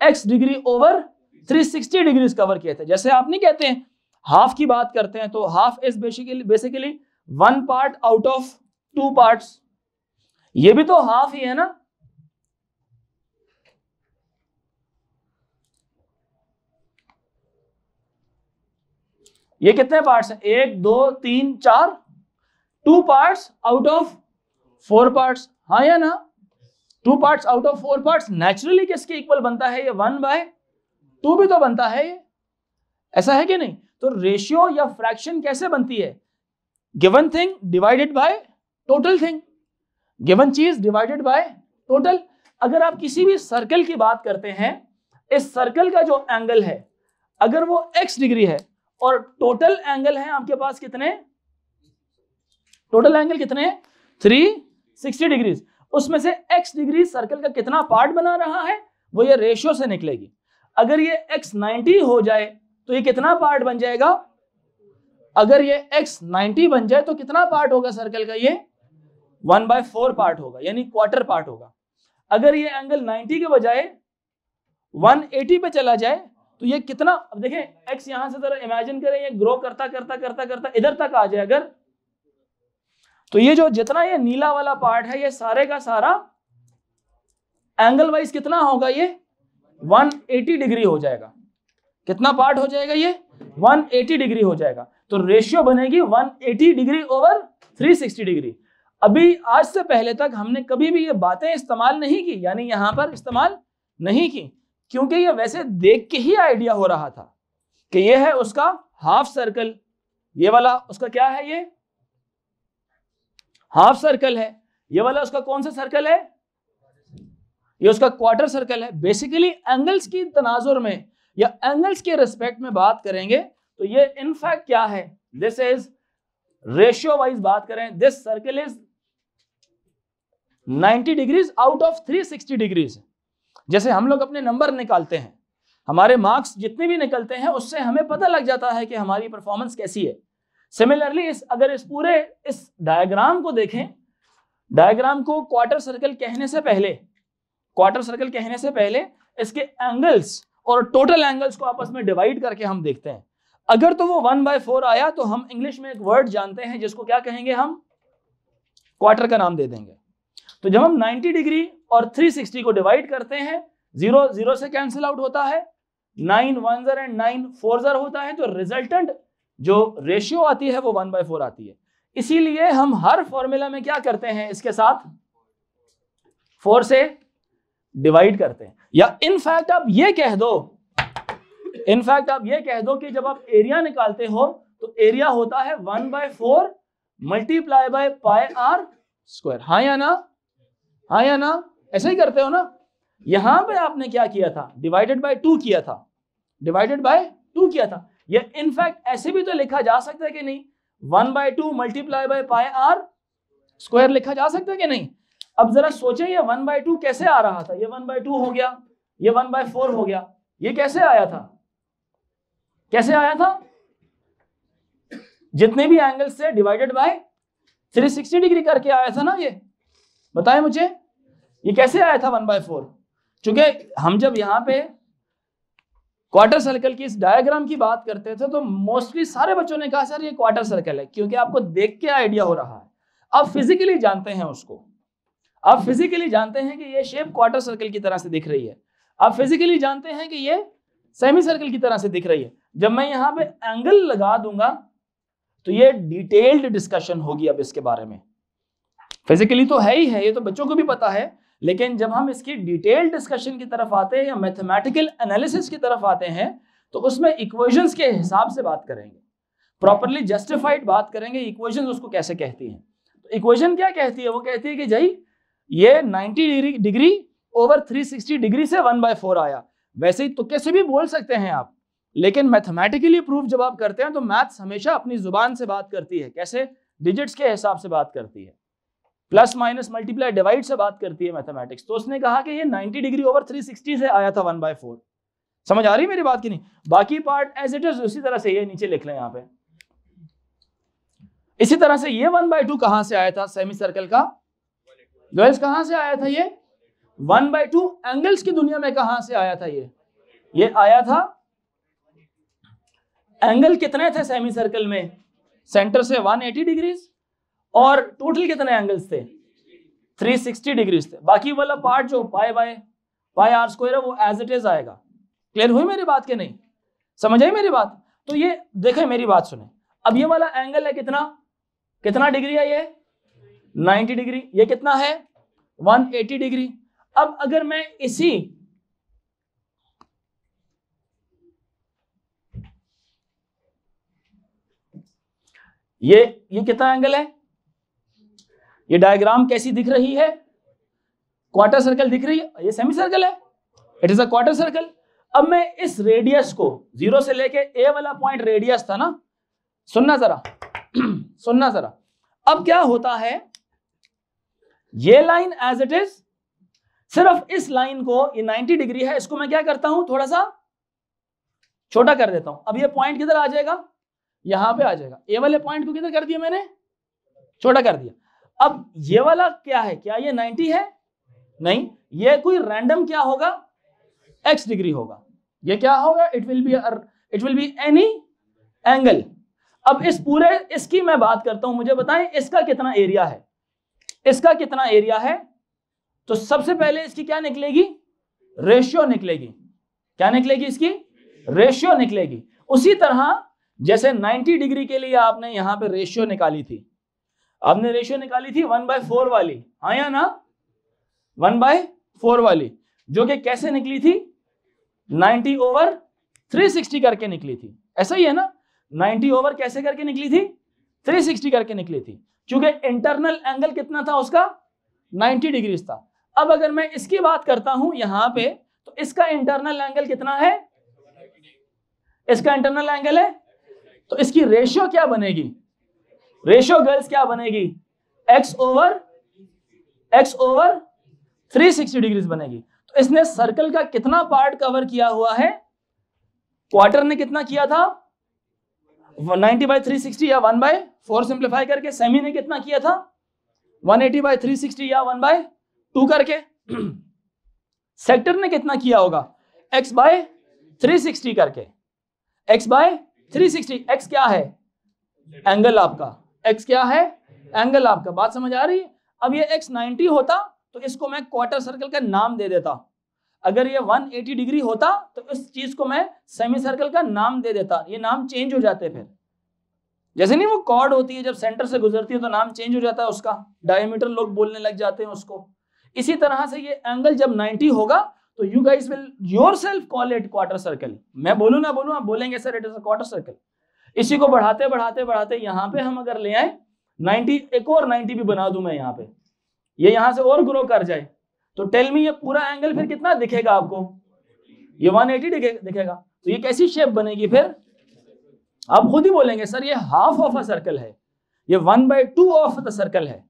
x degree over 360 degrees cover किए थे जैसे आप नहीं कहते हैं हाफ की बात करते हैं तो half is basically basically one part out of two part ये भी तो हाफ ही है ना ये कितने पार्ट्स हैं एक दो तीन चार two parts out of four parts हाँ या ना two part out of four part naturally किसके इक्वल बनता है ये वन बाय टू भी तो बनता है ये ऐसा है कि नहीं तो रेशियो या फ्रैक्शन कैसे बनती है given thing divided by total thing given चीज डिवाइडेड बाय टोटल अगर आप किसी भी सर्कल की बात करते हैं इस सर्कल का जो एंगल है अगर वो एक्स डिग्री है और टोटल एंगल है आपके पास कितने टोटल एंगल कितने थ्री सिक्सटी डिग्रीज उसमें से एक्स डिग्री सर्कल का कितना पार्ट बना रहा है वो ये रेशियो से निकलेगी अगर ये एक्स 90 हो जाए तो ये कितना पार्ट बन जाएगा अगर ये x 90 बन जाए तो कितना पार्ट होगा सर्कल का ये वन बाय फोर पार्ट होगा यानी क्वार्टर पार्ट होगा अगर ये एंगल 90 के बजाय 180 पे चला जाए तो ये कितना अब देखें x यहां से जरा इमेजिन करें ये ग्रो करता करता करता करता इधर तक आ जाए अगर तो ये जो जितना ये नीला वाला पार्ट है ये सारे का सारा एंगल वाइज कितना होगा ये 180 डिग्री हो जाएगा कितना पार्ट हो जाएगा ये 180 डिग्री हो जाएगा तो रेशियो बनेगी 180 डिग्री ओवर 360 डिग्री अभी आज से पहले तक हमने कभी भी ये बातें इस्तेमाल नहीं की यानी यहां पर इस्तेमाल नहीं की क्योंकि ये वैसे देख के ही आइडिया हो रहा था कि ये है उसका हाफ सर्कल ये वाला उसका क्या है ये हाफ सर्कल है ये वाला उसका कौन सा सर्कल है ये उसका क्वार्टर सर्कल है बेसिकली एंगल्स की तनाजुर में या एंगल्स के रिस्पेक्ट में बात करेंगे तो ये इनफैक्ट क्या है दिस इज रेशियो वाइज बात करें this circle is 90 degrees out of 360 degrees जैसे हम लोग अपने नंबर निकालते हैं हमारे मार्क्स जितने भी निकलते हैं उससे हमें पता लग जाता है कि हमारी परफॉर्मेंस कैसी है सिमिलरली इस अगर इस पूरे इस डायग्राम को देखें डायग्राम को क्वार्टर सर्कल कहने से पहले क्वार्टर सर्कल कहने से पहले इसके एंगल्स और टोटल एंगल्स को आपस में डिवाइड करके हम देखते हैं अगर तो वो वन बाय फोर आया तो हम इंग्लिश में एक वर्ड जानते हैं जिसको क्या कहेंगे हम क्वार्टर का नाम दे देंगे तो जब हम 90 डिग्री और 360 को डिवाइड करते हैं जीरो जीरो से कैंसिल आउट होता है नाइन वन जर एंड नाइन फोर जर होता है तो रिजल्टेंट जो रेशियो आती है वो वन बाय फोर आती है इसीलिए हम हर फॉर्मूला में क्या करते हैं इसके साथ फोर से डिवाइड करते हैं या इनफैक्ट आप ये कह दो इनफैक्ट आप ये कह दो कि जब आप एरिया निकालते हो तो एरिया होता है one by four multiply by pi r square हाँ या ना हाँ या ना ऐसे ही करते हो ना यहां पे आपने क्या किया था डिवाइडेड बाय टू किया था डिवाइडेड बाय टू किया था या इनफैक्ट ऐसे भी तो लिखा जा सकता है कि नहीं one by two multiply by pi r square लिखा जा सकता है कि नहीं अब जरा सोचे ये वन बाय टू कैसे आ रहा था ये वन बाय टू हो गया ये वन बाय फोर हो गया ये कैसे आया था कैसे आया था जितने भी एंगल से डिवाइडेड बाय 360 डिग्री करके आया था ना ये बताए मुझे ये कैसे आया था वन बाय फोर चूंकि हम जब यहां पे क्वार्टर सर्कल की इस डायग्राम की बात करते थे तो मोस्टली सारे बच्चों ने कहा सर ये क्वार्टर सर्कल है क्योंकि आपको देख के आइडिया हो रहा है अब फिजिकली जानते हैं उसको अब फिजिकली जानते हैं कि ये शेप क्वार्टर सर्कल की तरह से दिख रही है अब फिजिकली जानते हैं कि ये सेमी सर्कल की तरह से दिख रही है जब मैं यहाँ पे एंगल लगा दूंगा तो ये डिटेल्ड डिस्कशन होगी अब इसके बारे में फिजिकली तो है ही है ये तो बच्चों को भी पता है लेकिन जब हम इसकी डिटेल डिस्कशन की तरफ आते हैं या मैथमेटिकल एनालिसिस की तरफ आते हैं तो उसमें इक्वेशंस के हिसाब से बात करेंगे प्रॉपरली जस्टिफाइड बात करेंगे इक्वेशंस उसको कैसे कहती हैं तो इक्वेशन क्या कहती है वो कहती है कि जई ये 90 डिग्री डिग्री ओवर 360 डिग्री से वन बाय फोर आया वैसे ही तो कैसे भी बोल सकते हैं आप लेकिन मैथमेटिकली प्रूफ जब आप करते हैं तो मैथ्स हमेशा अपनी जुबान से बात करती है कैसे डिजिट्स के हिसाब से बात करती है प्लस माइनस मल्टीप्लाई डिवाइड से बात करती है मैथमेटिक्स तो उसने कहा कि ये 90 डिग्री ओवर 360 से आया था वन बाय फोर समझ आ रही मेरी बात की नहीं बाकी पार्ट एज इट इज उसी तरह से ये नीचे लिख लें यहां पे इसी तरह से ये वन बाय टू कहा से आया था सेमी सर्कल का गर्ल्स कहाँ से आया था ये वन बाय टू एंगल्स की दुनिया में कहा से आया था ये ये आया था एंगल कितने थे सेमी सर्कल में सेंटर से वन डिग्रीज और टोटल कितने एंगल्स थे 360 डिग्रीज थे बाकी वाला पार्ट जो pi by pi r square है वो एज इट इज आएगा क्लियर हुई मेरी बात के नहीं समझ आई मेरी बात तो ये देखे मेरी बात सुने अब ये वाला एंगल है कितना कितना डिग्री है ये 90 डिग्री ये कितना है 180 डिग्री अब अगर मैं इसी ये ये कितना एंगल है ये डायग्राम कैसी दिख रही है क्वार्टर सर्कल दिख रही है ये सेमी सर्कल है it is a quarter circle अब मैं इस रेडियस को जीरो से लेके ए वाला पॉइंट रेडियस था ना सुनना जरा सुनना जरा अब क्या होता है ये लाइन एज इट इज सिर्फ इस लाइन को ये 90 डिग्री है इसको मैं क्या करता हूं थोड़ा सा छोटा कर देता हूं अब ये पॉइंट किधर आ जाएगा यहां पे आ जाएगा ए वाले पॉइंट को किधर कर दिया मैंने छोटा कर दिया अब ये वाला क्या है क्या ये 90 है नहीं ये कोई रैंडम क्या होगा x डिग्री होगा ये क्या होगा it will be it will be any angle अब इस पूरे इसकी मैं बात करता हूं मुझे बताएं इसका कितना एरिया है इसका कितना एरिया है तो सबसे पहले इसकी क्या निकलेगी रेशियो निकलेगी क्या निकलेगी इसकी रेशियो निकलेगी उसी तरह जैसे 90 डिग्री के लिए आपने यहां पे रेशियो निकाली थी आपने रेशियो निकाली थी वन बाय फोर वाली हाँ या ना वन बाय फोर वाली जो कि कैसे निकली थी नाइनटी ओवर थ्री सिक्सटी करके निकली थी ऐसा ही है ना नाइनटी ओवर कैसे करके निकली थी थ्री सिक्सटी करके निकली थी क्योंकि इंटरनल एंगल कितना था उसका नाइनटी डिग्रीज था अब अगर मैं इसकी बात करता हूं यहां पे तो इसका इंटरनल एंगल कितना है इसका इंटरनल एंगल है तो इसकी रेशियो क्या बनेगी रेशियो गर्ल्स क्या बनेगी x over x over 360 degrees बनेगी तो इसने सर्कल का कितना पार्ट कवर किया हुआ है क्वार्टर ने कितना किया था 90 बाई 360 या 1 बाय 4 सिंप्लीफाई करके सेमी ने कितना किया था 180 बाई 360 या 1 बाय 2 करके सेक्टर ने कितना किया होगा x बाय 360 करके x बाय 360 x क्या है एंगल आपका एक्स क्या है एंगल आपका बात समझ आ रही है अब ये एक्स नाइनटी होता तो इसको मैं क्वार्टर सर्कल का नाम दे देता अगर ये 180 डिग्री होता तो इस चीज को मैं सेमी सर्कल का नाम दे देता ये नाम चेंज हो जाते फिर जैसे नहीं वो कॉर्ड होती है जब सेंटर से गुजरती है तो नाम चेंज हो जाता है उसका डायमीटर लोग बोलने लग जाते हैं उसको इसी तरह से ये एंगल जब 90 होगा तो you guys will your call it quarter circle मैं बोलू ना बोलू आप बोलेंगे sir it is a quarter circle इसी को बढ़ाते बढ़ाते बढ़ाते यहां पे हम अगर ले आए 90 एक और 90 भी बना दू मैं यहाँ पे ये यह यहां से और ग्रो कर जाए तो टेल मी ये पूरा एंगल फिर कितना दिखेगा आपको ये 180 दिखे, दिखेगा तो ये कैसी शेप बनेगी फिर आप खुद ही बोलेंगे सर ये हाफ ऑफ अ सर्कल है ये one by two of the circle है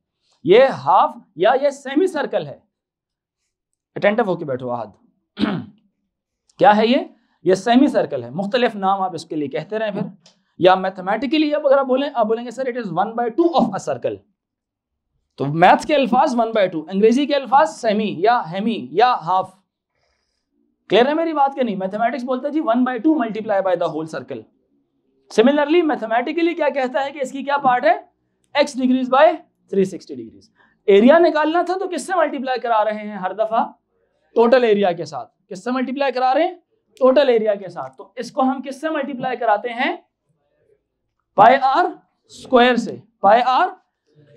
ये हाफ या ये सेमी सर्कल है अटेंटिव होके बैठो आहद क्या है ये ये सेमी सर्कल है मुख्तलिफ नाम आप इसके लिए कहते रहे फिर या मैथमेटिकली अगर आप बोले आप बोलेंगे sir it is one by two of a circle तो मैथ के अल्फाज वन बाय टू अंग्रेजी के अल्फाज सेमी या हेमी या हाफ क्लियर है मेरी बात के नहीं मैथमेटिक्स बोलता जी one by two multiply by the whole circle similarly mathematically क्या कहता है कि इसकी क्या पार्ट है x degrees by sixty degrees area निकालना था तो किससे मल्टीप्लाई करा रहे हैं हर दफा टोटल एरिया के साथ किससे मल्टीप्लाई करा रहे हैं टोटल एरिया के साथ तो इसको हम किससे मल्टीप्लाई कराते हैं पाई आर स्क्वायर से पाई आर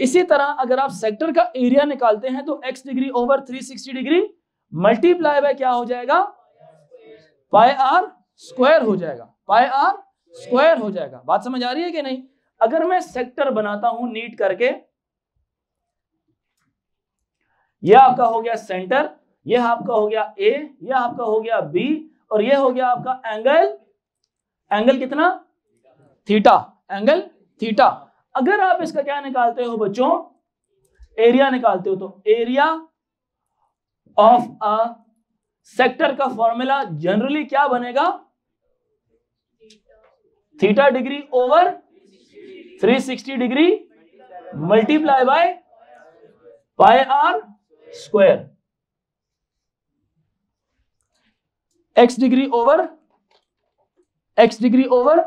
इसी तरह अगर आप सेक्टर का एरिया निकालते हैं तो x degree over 360 degree multiply by क्या हो जाएगा पाई आर स्क्वायर हो जाएगा पाई आर स्क्वायर हो जाएगा बात समझ आ रही है कि नहीं अगर मैं सेक्टर बनाता हूं नीट करके ये आपका हो गया सेंटर यह आपका हो गया ए यह आपका हो गया बी और यह हो गया आपका एंगल एंगल कितना थीटा एंगल थीटा अगर आप इसका क्या निकालते हो बच्चों एरिया निकालते हो तो एरिया ऑफ अ सेक्टर का फॉर्मूला जनरली क्या बनेगा theta degree over 360 degree multiply by pi r square x degree over x degree over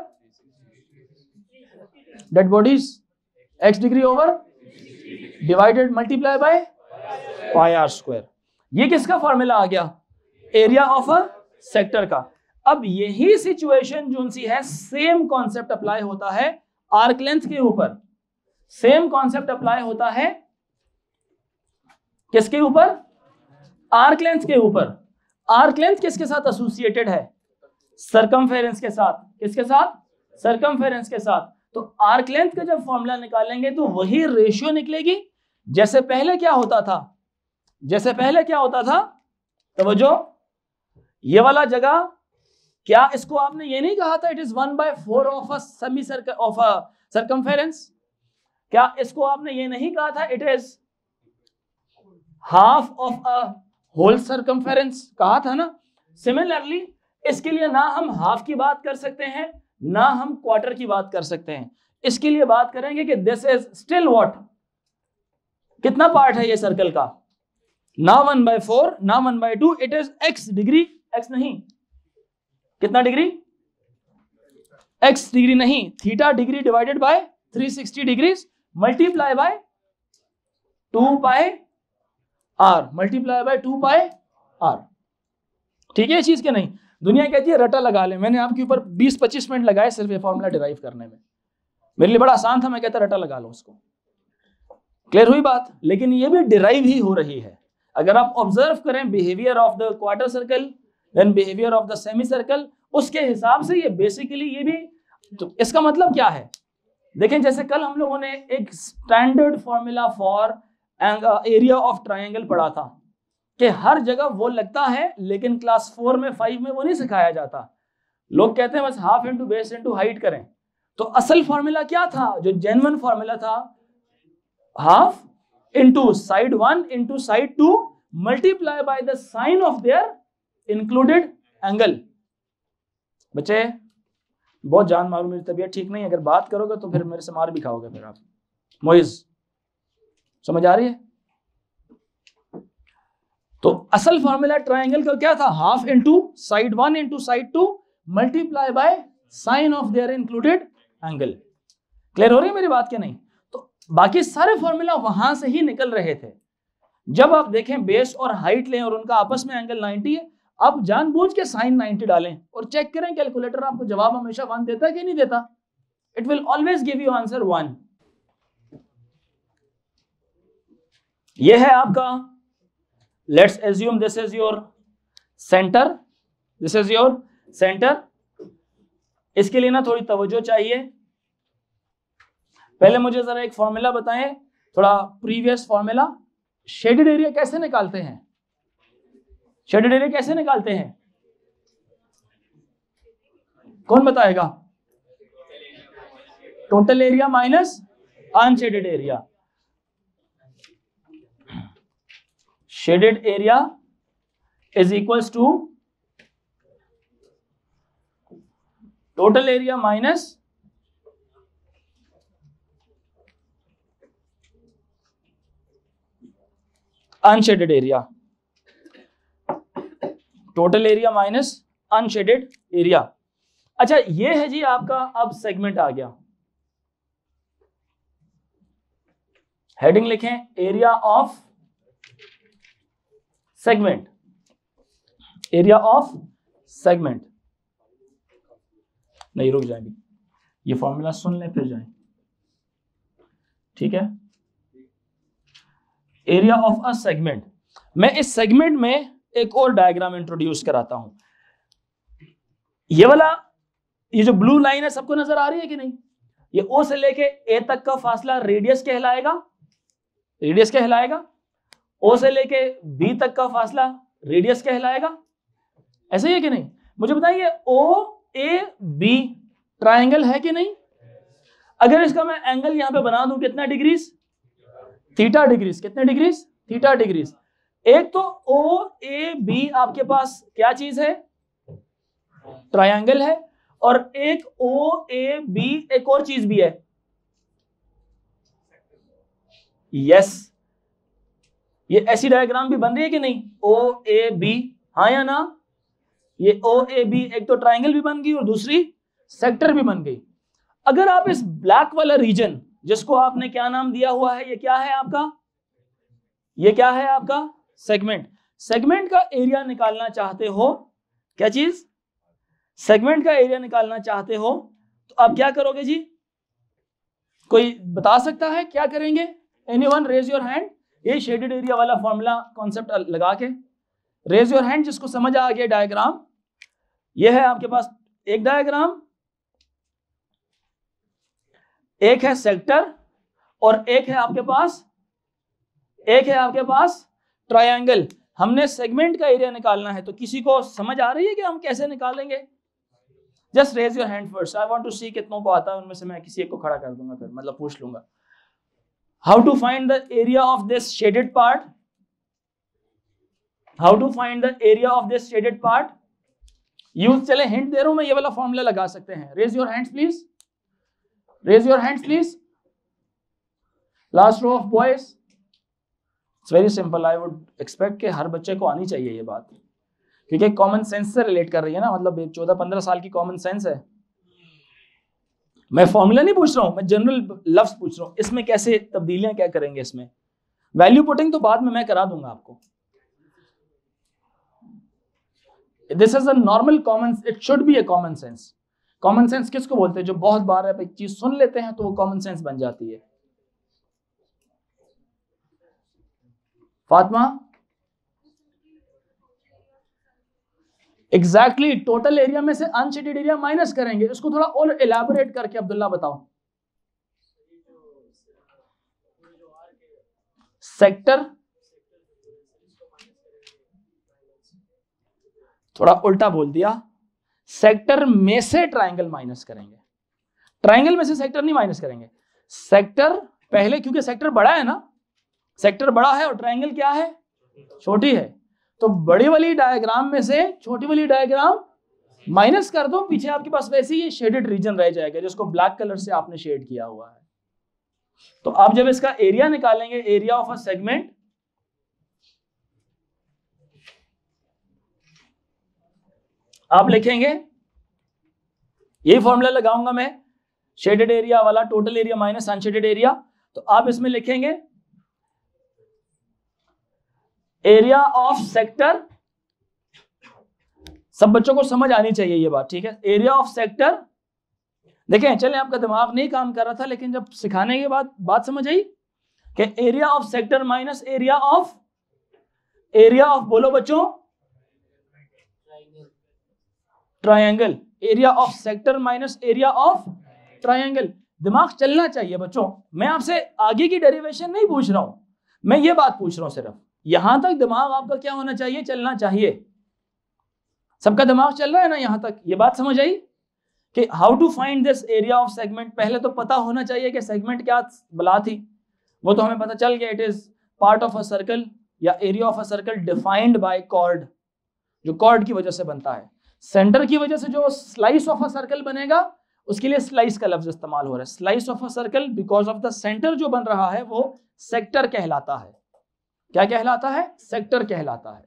dead bodies x degree over divided multiply by pi r square ये किसका formula आ गया area of a sector का अब यही situation जो सी है same concept apply होता है आर्क लेंथ के ऊपर सेम कॉन्सेप्ट अप्लाई होता है किसके ऊपर आर्क लेंथ के ऊपर आर्क लेंथ किसके साथ एसोसिएटेड है सरकमफेरेंस के साथ किसके साथ सरकमफेरेंस के साथ तो आर्क लेंथ का जब फॉर्मूला निकालेंगे तो वही रेशियो निकलेगी जैसे पहले क्या होता था जैसे पहले क्या होता था तवज्जो ये वाला जगह क्या इसको आपने ये नहीं कहा था it is one by four of a semi of a circumference क्या इसको आपने ये नहीं कहा था it is half of a whole circumference कहा था ना सिमिलरली इसके लिए ना हम हाफ की बात कर सकते हैं ना हम क्वार्टर की बात कर सकते हैं इसके लिए बात करेंगे कि दिस इज स्टिल वॉट कितना पार्ट है ये सर्कल का ना वन बाय फोर ना one by two it is x degree x नहीं कितना डिग्री एक्स डिग्री नहीं theta degree divided by 360 degree multiply by two pi r multiply by two pi r ठीक है चीज के नहीं दुनिया कहती है रटा लगा ले मैंने आपके ऊपर बीस पच्चीस मिनट लगाए सिर्फ ये फॉर्मूला डिराइव करने में मेरे लिए बड़ा आसान था मैं कहता रटा लगा लो उसको क्लियर हुई बात लेकिन ये भी डिराइव ही हो रही है अगर आप ऑब्जर्व करें behaviour of the quarter circle then behaviour of the semi circle उसके हिसाब से ये बेसिकली ये भी तो इसका मतलब क्या है देखें जैसे कल हम लोगों ने एक standard formula for area of triangle पढ़ा था कि हर जगह वो लगता है लेकिन क्लास फोर में फाइव में वो नहीं सिखाया जाता लोग कहते हैं बस half into base into height करें तो असल फॉर्मूला क्या था जो जेनवन फॉर्मूला था half into side one into side two multiply by the sine of their included angle बच्चे बहुत जान मारू मेरी तबीयत ठीक नहीं अगर बात करोगे तो फिर मेरे से मार भी खाओगे फिर आप मोइज समझ आ रही है तो असल फॉर्मूला ट्राइंगल का क्या था half into side one into side two multiply by sine of their included angle clear हो रही है मेरी बात क्या नहीं तो बाकी सारे फॉर्मूला वहां से ही निकल रहे थे जब आप देखें बेस और हाइट लें और उनका आपस में एंगल 90 है आप जानबूझ के साइन 90 डालें और चेक करें कैलकुलेटर आपको जवाब हमेशा वन देता है कि नहीं देता it will always give you answer one यह है आपका let's assume this is your center this is your center इसके लिए ना थोड़ी तवज्जो चाहिए पहले मुझे जरा एक फॉर्मूला बताएं थोड़ा प्रीवियस फॉर्मूला शेडेड एरिया कैसे निकालते हैं शेडेड एरिया कैसे निकालते हैं कौन बताएगा total area minus unshaded area shaded area is equals to total area minus unshaded area total area minus unshaded area अच्छा ये है जी आपका अब सेगमेंट आ गया हेडिंग लिखें area of segment area of segment नहीं रुक जाएगी ये फॉर्मूला सुन ले फिर जाए ठीक है एरिया ऑफ अ सेगमेंट मैं इस सेगमेंट में एक और डायग्राम इंट्रोड्यूस कराता हूं ये वाला ये जो ब्लू लाइन है सबको नजर आ रही है कि नहीं ये ओ से लेके ए तक का फासला रेडियस कहलाएगा रेडियस कहलाएगा ओ से लेके बी तक का फासला रेडियस कहलाएगा ऐसा ही है कि नहीं मुझे बताइए ओ ए बी ट्राइंगल है कि नहीं अगर इसका मैं एंगल यहां पे बना दूं कितना डिग्रीज थीटा डिग्रीज कितने डिग्रीज थीटा डिग्रीज एक तो ओ ए बी आपके पास क्या चीज है ट्राइंगल है और एक ओ ए बी एक और चीज भी है यस yes. ये ऐसी डायग्राम भी बन रही है कि नहीं ओ ए बी हाँ या ना ये ओ ए बी एक तो ट्राइंगल भी बन गई और दूसरी सेक्टर भी बन गई अगर आप इस ब्लैक वाला रीजन जिसको आपने क्या नाम दिया हुआ है ये क्या है आपका ये क्या है आपका सेगमेंट सेगमेंट का एरिया निकालना चाहते हो क्या चीज सेगमेंट का एरिया निकालना चाहते हो तो आप क्या करोगे जी कोई बता सकता है क्या करेंगे any one raise your hand ये शेडेड एरिया वाला फॉर्मूला कॉन्सेप्ट लगा के रेज योर हैंड जिसको समझ आ गया डायग्राम ये है आपके पास एक डायग्राम एक है सेक्टर और एक है आपके पास एक है आपके पास ट्रायंगल हमने सेगमेंट का एरिया निकालना है तो किसी को समझ आ रही है कि हम कैसे निकालेंगे just raise your hand first I want to see कितनों को आता है उनमें से मैं किसी एक को खड़ा कर दूंगा फिर मतलब पूछ लूंगा how to find the area of this shaded part how to find the area of this shaded part use चले हिंट दे रहा हूं मैं ये वाला फॉर्मूला लगा सकते हैं raise your hands please raise your hands please last row of boys it's very simple I would expect के हर बच्चे को आनी चाहिए ये बात क्योंकि कॉमन सेंस से रिलेट कर रही है ना मतलब चौदह पंद्रह साल की कॉमन सेंस है मैं फॉर्मूला नहीं पूछ रहा हूं मैं जनरल लफ्स पूछ रहा हूं इसमें कैसे तब्दीलियां क्या करेंगे इसमें वैल्यू पुटिंग तो बाद में मैं करा दूंगा आपको दिस इज अमल common it should be a common sense common sense किसको बोलते हैं जो बहुत बार आप एक चीज सुन लेते हैं तो वो कॉमन सेंस बन जाती है फातमा एग्जैक्टली टोटल एरिया में से अनशेडेड एरिया माइनस करेंगे इसको थोड़ा और इलेबोरेट करके अब्दुल्ला बताओ सेक्टर थोड़ा उल्टा बोल दिया सेक्टर में से ट्राइंगल माइनस करेंगे ट्राइंगल में से सेक्टर नहीं माइनस करेंगे सेक्टर पहले क्योंकि सेक्टर बड़ा है ना सेक्टर बड़ा है और ट्राइंगल क्या है छोटी है तो बड़ी वाली डायग्राम में से छोटी वाली डायग्राम माइनस कर दो पीछे आपके पास वैसे ही शेडेड रीजन रह जाएगा जिसको ब्लैक कलर से आपने शेड किया हुआ है तो आप जब इसका एरिया निकालेंगे एरिया ऑफ अ सेगमेंट आप लिखेंगे यही फॉर्मूला लगाऊंगा मैं शेडेड एरिया वाला total area minus unshaded area तो आप इसमें लिखेंगे एरिया ऑफ सेक्टर सब बच्चों को समझ आनी चाहिए ये बात ठीक है एरिया ऑफ सेक्टर देखें चले आपका दिमाग नहीं काम कर रहा था लेकिन जब सिखाने के बाद बात समझ आई कि area of sector minus area of area of बोलो बच्चों triangle area of sector minus area of triangle दिमाग चलना चाहिए बच्चों मैं आपसे आगे की डेरिवेशन नहीं पूछ रहा हूं मैं ये बात पूछ रहा हूं सिर्फ यहां तक दिमाग आपका क्या होना चाहिए चलना चाहिए सबका दिमाग चल रहा है ना यहां तक ये बात समझ आई कि how to find this area of segment पहले तो पता होना चाहिए कि सेगमेंट क्या बला थी वो तो हमें पता चल गया it is part of a circle या area of a circle defined by chord जो कॉर्ड की वजह से बनता है सेंटर की वजह से जो स्लाइस ऑफ अ सर्कल बनेगा उसके लिए स्लाइस का लफ्ज इस्तेमाल हो रहा है slice of a circle because of the centre जो बन रहा है वो सेक्टर कहलाता है क्या कहलाता है सेक्टर कहलाता है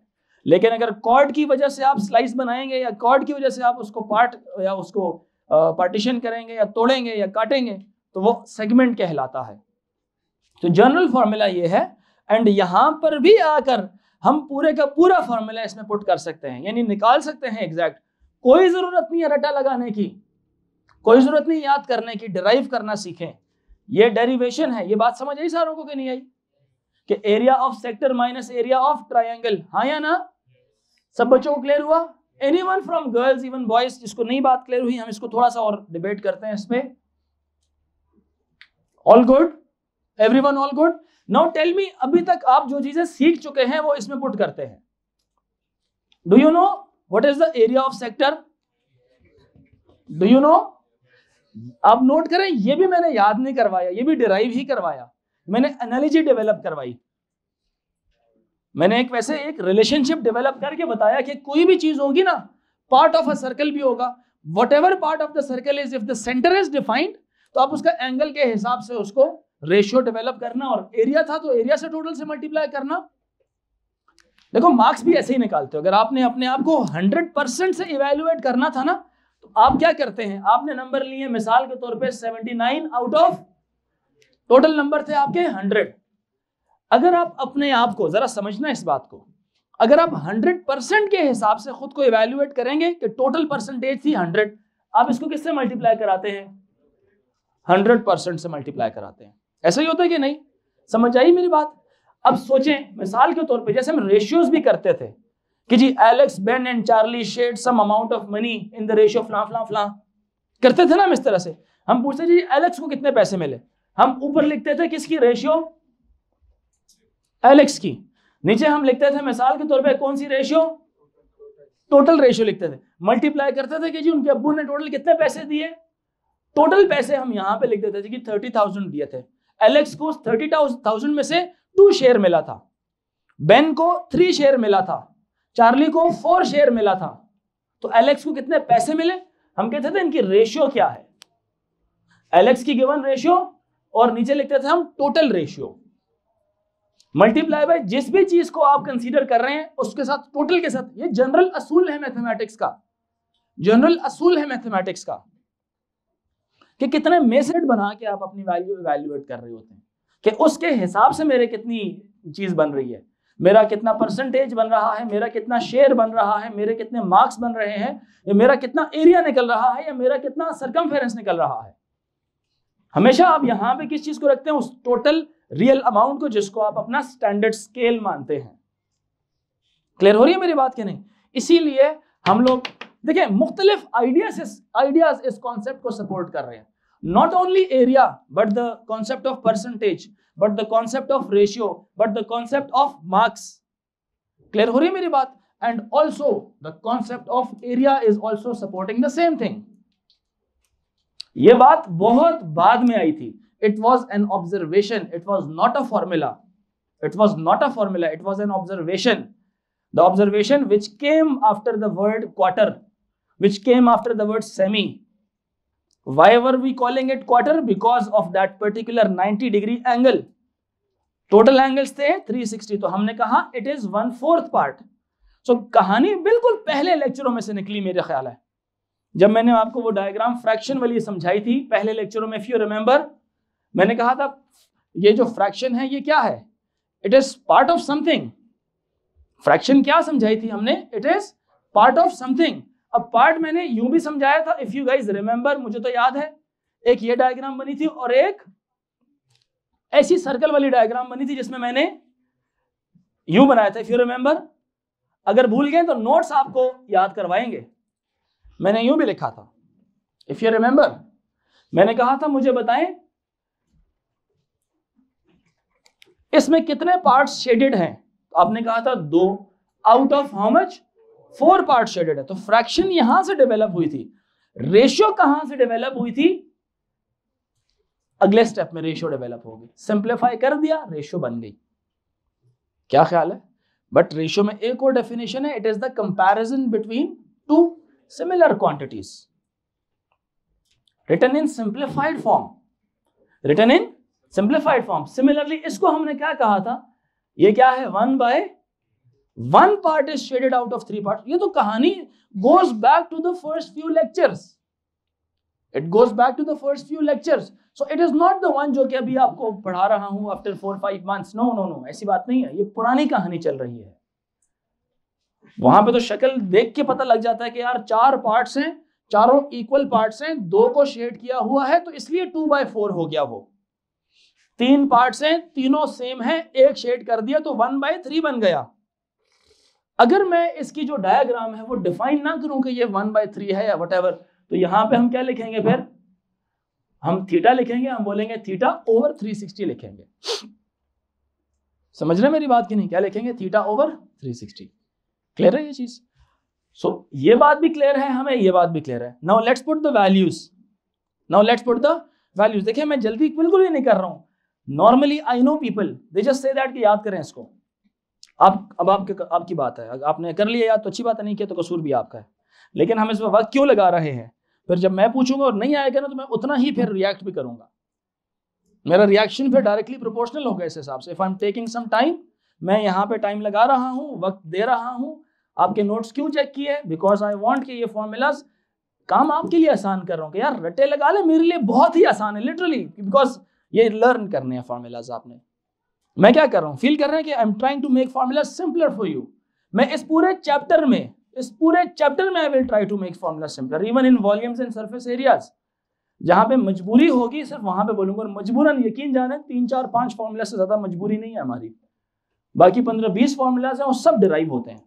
लेकिन अगर कॉर्ड की वजह से आप स्लाइस बनाएंगे या कॉर्ड की वजह से आप उसको पार्ट या उसको पार्टीशन करेंगे या तोड़ेंगे या काटेंगे तो वो सेगमेंट कहलाता है तो जनरल फॉर्मूला ये है एंड यहां पर भी आकर हम पूरे का पूरा फॉर्मूला इसमें पुट कर सकते हैं यानी निकाल सकते हैं एग्जैक्ट कोई ज़रूरत नहीं है रटा लगाने की कोई ज़रूरत नहीं याद करने की डिराइव करना सीखें ये डेरिवेशन है ये बात समझ आई सारों को कि नहीं आई कि area of sector minus area of triangle हाँ या ना सब बच्चों को क्लियर हुआ anyone from girls even boys इसको नहीं बात क्लियर हुई हम इसको थोड़ा सा और डिबेट करते हैं इसमें all good everyone all good now tell me अभी तक आप जो चीजें सीख चुके हैं वो इसमें पुट करते हैं do you know what is the area of sector do you know आप नोट करें ये भी मैंने याद नहीं करवाया ये भी डिराइव ही करवाया मैंने एनालिजी डेवलप करवाई मैंने एक वैसे एक रिलेशनशिप डेवलप करके बताया कि कोई भी चीज होगी ना पार्ट ऑफ अ सर्कल भी होगा whatever part of the circle is if the centre is defined तो आप उसका एंगल के हिसाब से उसको रेशियो डेवलप करना और एरिया था तो एरिया से टोटल से मल्टीप्लाई करना देखो मार्क्स भी ऐसे ही निकालते हो अगर आपने अपने आप को 100% से इवेल्युएट करना था ना तो आप क्या करते हैं आपने नंबर लिए मिसाल के तौर पे 79 आउट ऑफ टोटल नंबर थे आपके हंड्रेड अगर आप अपने आप को जरा समझना इस बात को अगर आप हंड्रेड परसेंट के हिसाब से खुद को इवेल्युएट करेंगे कि टोटल परसेंटेज थी हंड्रेड आप इसको किससे मल्टीप्लाई कराते हैं हंड्रेड परसेंट से मल्टीप्लाई कराते हैं ऐसा ही होता है कि नहीं समझ आई मेरी बात अब सोचें मिसाल के तौर पे जैसे हम रेशियोज भी करते थे कि जी Alex Ben and Charlie shared some amount of money in the ratio फ्ला फ्ला फ्ला करते थे ना हम इस तरह से हम पूछते जी एलेक्स को कितने पैसे मिले हम ऊपर लिखते थे किसकी रेशियो एलेक्स की नीचे हम लिखते थे मिसाल के तौर पे कौन सी रेशियो टोटल रेशियो लिखते थे मल्टीप्लाई करते थे कि जी उनके अबू ने टोटल कितने पैसे दिए टोटल पैसे हम यहां पे लिख देते थे कि थर्टी थाउजेंड दिए थे एलेक्स को थर्टी थाउजेंड में से टू शेयर मिला था बेन को थ्री शेयर मिला था चार्ली को फोर शेयर मिला था तो एलेक्स को कितने पैसे मिले हम कहते थे इनकी रेशियो क्या है एलेक्स की गिवन रेशियो और नीचे लिखते थे हम टोटल रेशियो मल्टीप्लाई बाय जिस भी चीज को आप कंसीडर कर रहे हैं उसके साथ टोटल के साथ ये जनरल असूल है मैथमेटिक्स का जनरल असूल है मैथमेटिक्स का कि कितने मेसेड बना के आप अपनी वैल्यू इवेल्युएट कर रहे होते हैं कि उसके हिसाब से मेरे कितनी चीज बन रही है मेरा कितना परसेंटेज बन रहा है मेरा कितना शेयर बन रहा है मेरे कितने मार्क्स बन रहे हैं या मेरा कितना एरिया निकल रहा है या मेरा कितना सरकम निकल रहा है हमेशा आप यहां पे किस चीज को रखते हैं उस टोटल रियल अमाउंट को जिसको आप अपना स्टैंडर्ड स्केल मानते हैं क्लियर हो रही है मेरी बात क्या नहीं इसीलिए हम लोग देखिये मुख्तलिफ आइडियाज आइडियाज इस कॉन्सेप्ट को सपोर्ट कर रहे हैं not only area but the concept of percentage but the concept of ratio but the concept of marks clear हो रही है मेरी बात and also the concept of area is also supporting the same thing ये बात बहुत बाद में आई थी it was an observation it was not a formula it was not a formula it was an observation the observation which came after the word quarter which came after the word semi why were we calling it quarter because of that particular 90 degree angle total angles थे 360 तो हमने कहा it is one fourth part so कहानी बिल्कुल पहले लेक्चरों में से निकली मेरे ख्याल है जब मैंने आपको वो डायग्राम फ्रैक्शन वाली समझाई थी पहले लेक्चरों में इफ यू रिमेंबर मैंने कहा था ये जो फ्रैक्शन है ये क्या है it is part of something fraction क्या समझाई थी हमने it is part of something अब पार्ट मैंने यूं भी समझाया था इफ यू गाइज रिमेंबर मुझे तो याद है एक ये डायग्राम बनी थी और एक ऐसी सर्कल वाली डायग्राम बनी थी जिसमें मैंने यू बनाया था इफ यू रिमेंबर अगर भूल गए तो नोट्स आपको याद करवाएंगे मैंने यूं भी लिखा था इफ यू रिमेंबर मैंने कहा था मुझे बताएं इसमें कितने पार्ट शेडेड हैं तो आपने कहा था दो out of how much four part shaded है तो फ्रैक्शन यहां से डेवलप हुई थी रेशियो कहां से डेवलप हुई थी अगले स्टेप में रेशियो डेवलप होगी सिंप्लीफाई कर दिया रेशियो बन गई क्या ख्याल है बट रेशियो में एक और डेफिनेशन है it is the comparison between two similar quantities written in simplified form written in simplified form similarly इसको हमने क्या कहा था ये क्या है one by one part is shaded out of three part ये तो कहानी goes back to the first few lectures it goes back to the first few lectures so it is not the one जो कि अभी आपको पढ़ा रहा हूं after four five months no no no ऐसी बात नहीं है ये पुरानी कहानी चल रही है वहां पे तो शक्ल देख के पता लग जाता है कि यार चार पार्ट्स हैं चारों इक्वल पार्ट्स हैं दो को शेड किया हुआ है तो इसलिए टू बाय फोर हो गया वो तीन पार्ट्स हैं तीनों सेम हैं एक शेड कर दिया तो वन बाय थ्री बन गया अगर मैं इसकी जो डायग्राम है वो डिफाइन ना करूं कि ये वन बाय थ्री है या वट तो यहां पे हम क्या लिखेंगे फिर हम थीटा लिखेंगे हम बोलेंगे थीटा ओवर थ्री सिक्सटी लिखेंगे समझ रहे मेरी बात की नहीं क्या लिखेंगे theta over three sixty clear है ये चीज सो so, ये बात भी क्लियर है हमें ये बात भी क्लियर है now let's put the values now let's put the values देखिए मैं जल्दी बिल्कुल भी नहीं कर रहा हूं normally I know people they just say that कि याद करें इसको आप अब आपके आपकी बात है आपने कर लिया याद तो अच्छी बात है नहीं किया तो कसूर भी आपका है लेकिन हम इस पर वक्त क्यों लगा रहे हैं फिर जब मैं पूछूंगा और नहीं आएगा ना तो मैं उतना ही फिर रिएक्ट भी करूंगा मेरा रिएक्शन फिर डायरेक्टली प्रोपोर्शनल होगा इस हिसाब से if I am taking some time मैं यहाँ पे टाइम लगा रहा हूँ वक्त दे रहा हूँ आपके नोट्स क्यों चेक किए बिकॉज आई वॉन्ट कि ये फॉर्मूलाज काम आपके लिए आसान कर रहा हूँ कि यार रटे लगा ले मेरे लिए बहुत ही आसान है लिटरली बिकॉज ये लर्न करने हैं फॉर्मूलाज आपने मैं क्या कर रहा हूँ फील कर रहे हैं कि I am trying to make formula simpler for you मैं इस पूरे चैप्टर में इस पूरे चैप्टर में I will try to make formula simpler even in volumes and surface areas जहाँ पे मजबूरी होगी सिर्फ वहां पे बोलूंगा मजबूरन यकीन जाना तीन चार पांच फॉर्मूला से ज्यादा मजबूरी नहीं है हमारी बाकी पंद्रह बीस फॉर्मूलाज हैं वो सब डिराइव होते हैं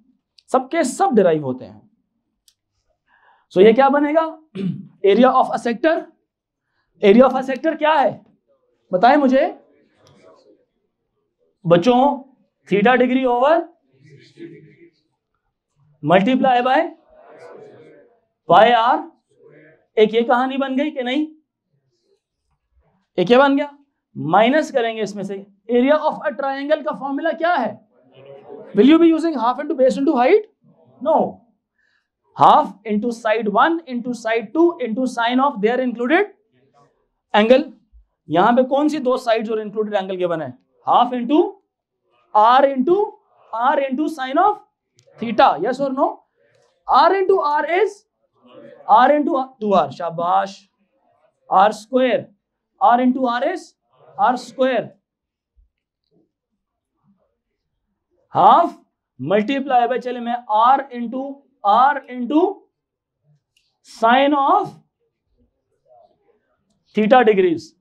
सबके सब डिराइव होते हैं सो so, ये क्या बनेगा area of a sector area of a sector क्या है बताए मुझे बच्चों theta degree over multiply by y r एक ये कहानी बन गई कि नहीं एक ये बन गया माइनस करेंगे इसमें से एरिया ऑफ अ ट्रायंगल का फॉर्मूला क्या है Will you be using half into base into height? No. Half into side 1 into side 2 into sine of their included angle. यहां पे कौन सी दो साइड और इंक्लूडेड एंगल गिवन है half into r into r into sine of theta yes और no r into r is r into two r शाबाश r square r into r is r square half multiply by चले मैं r into r into sine of theta degrees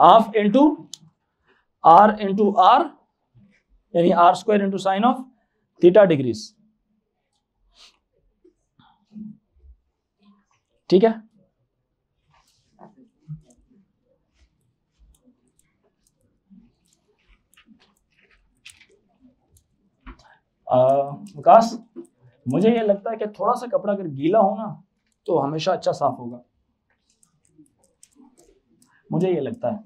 half into r into r यानी r square into sine of theta degrees ठीक है विकास मुझे ये लगता है कि थोड़ा सा कपड़ा अगर गीला हो ना तो हमेशा अच्छा साफ होगा मुझे ये लगता है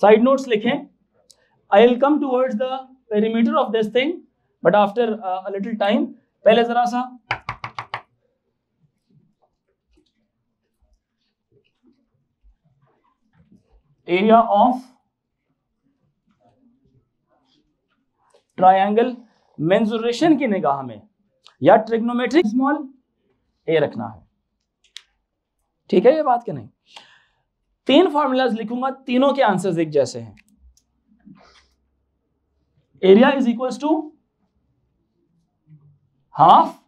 साइड नोट्स लिखें I will come towards the perimeter of this thing but after a little time पहले जरा सा एरिया ऑफ ट्रायंगल मेंजुरेशन की निगाह में या ट्रिग्नोमेट्रिक स्मॉल ए रखना है ठीक है ये बात क्या नहीं तीन फॉर्मूलाज लिखूंगा तीनों के आंसर्स एक जैसे हैं area is equal to half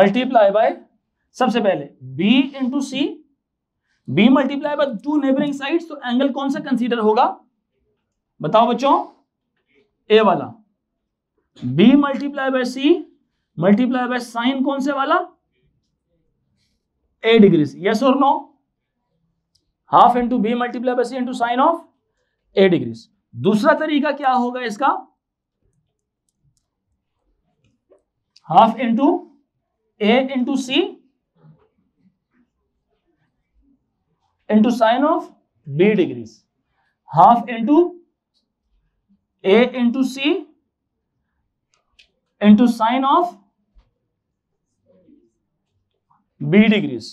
multiply by सबसे पहले b into c b multiply by two neighbouring sides तो एंगल कौन सा कंसीडर होगा बताओ बच्चों ए वाला b multiply by c multiply by sine कौन से वाला ए डिग्री यस और no half into b multiply by c into sine of a degree दूसरा तरीका क्या होगा इसका half into a into c into sine of b degrees half into a into c into sine of b degrees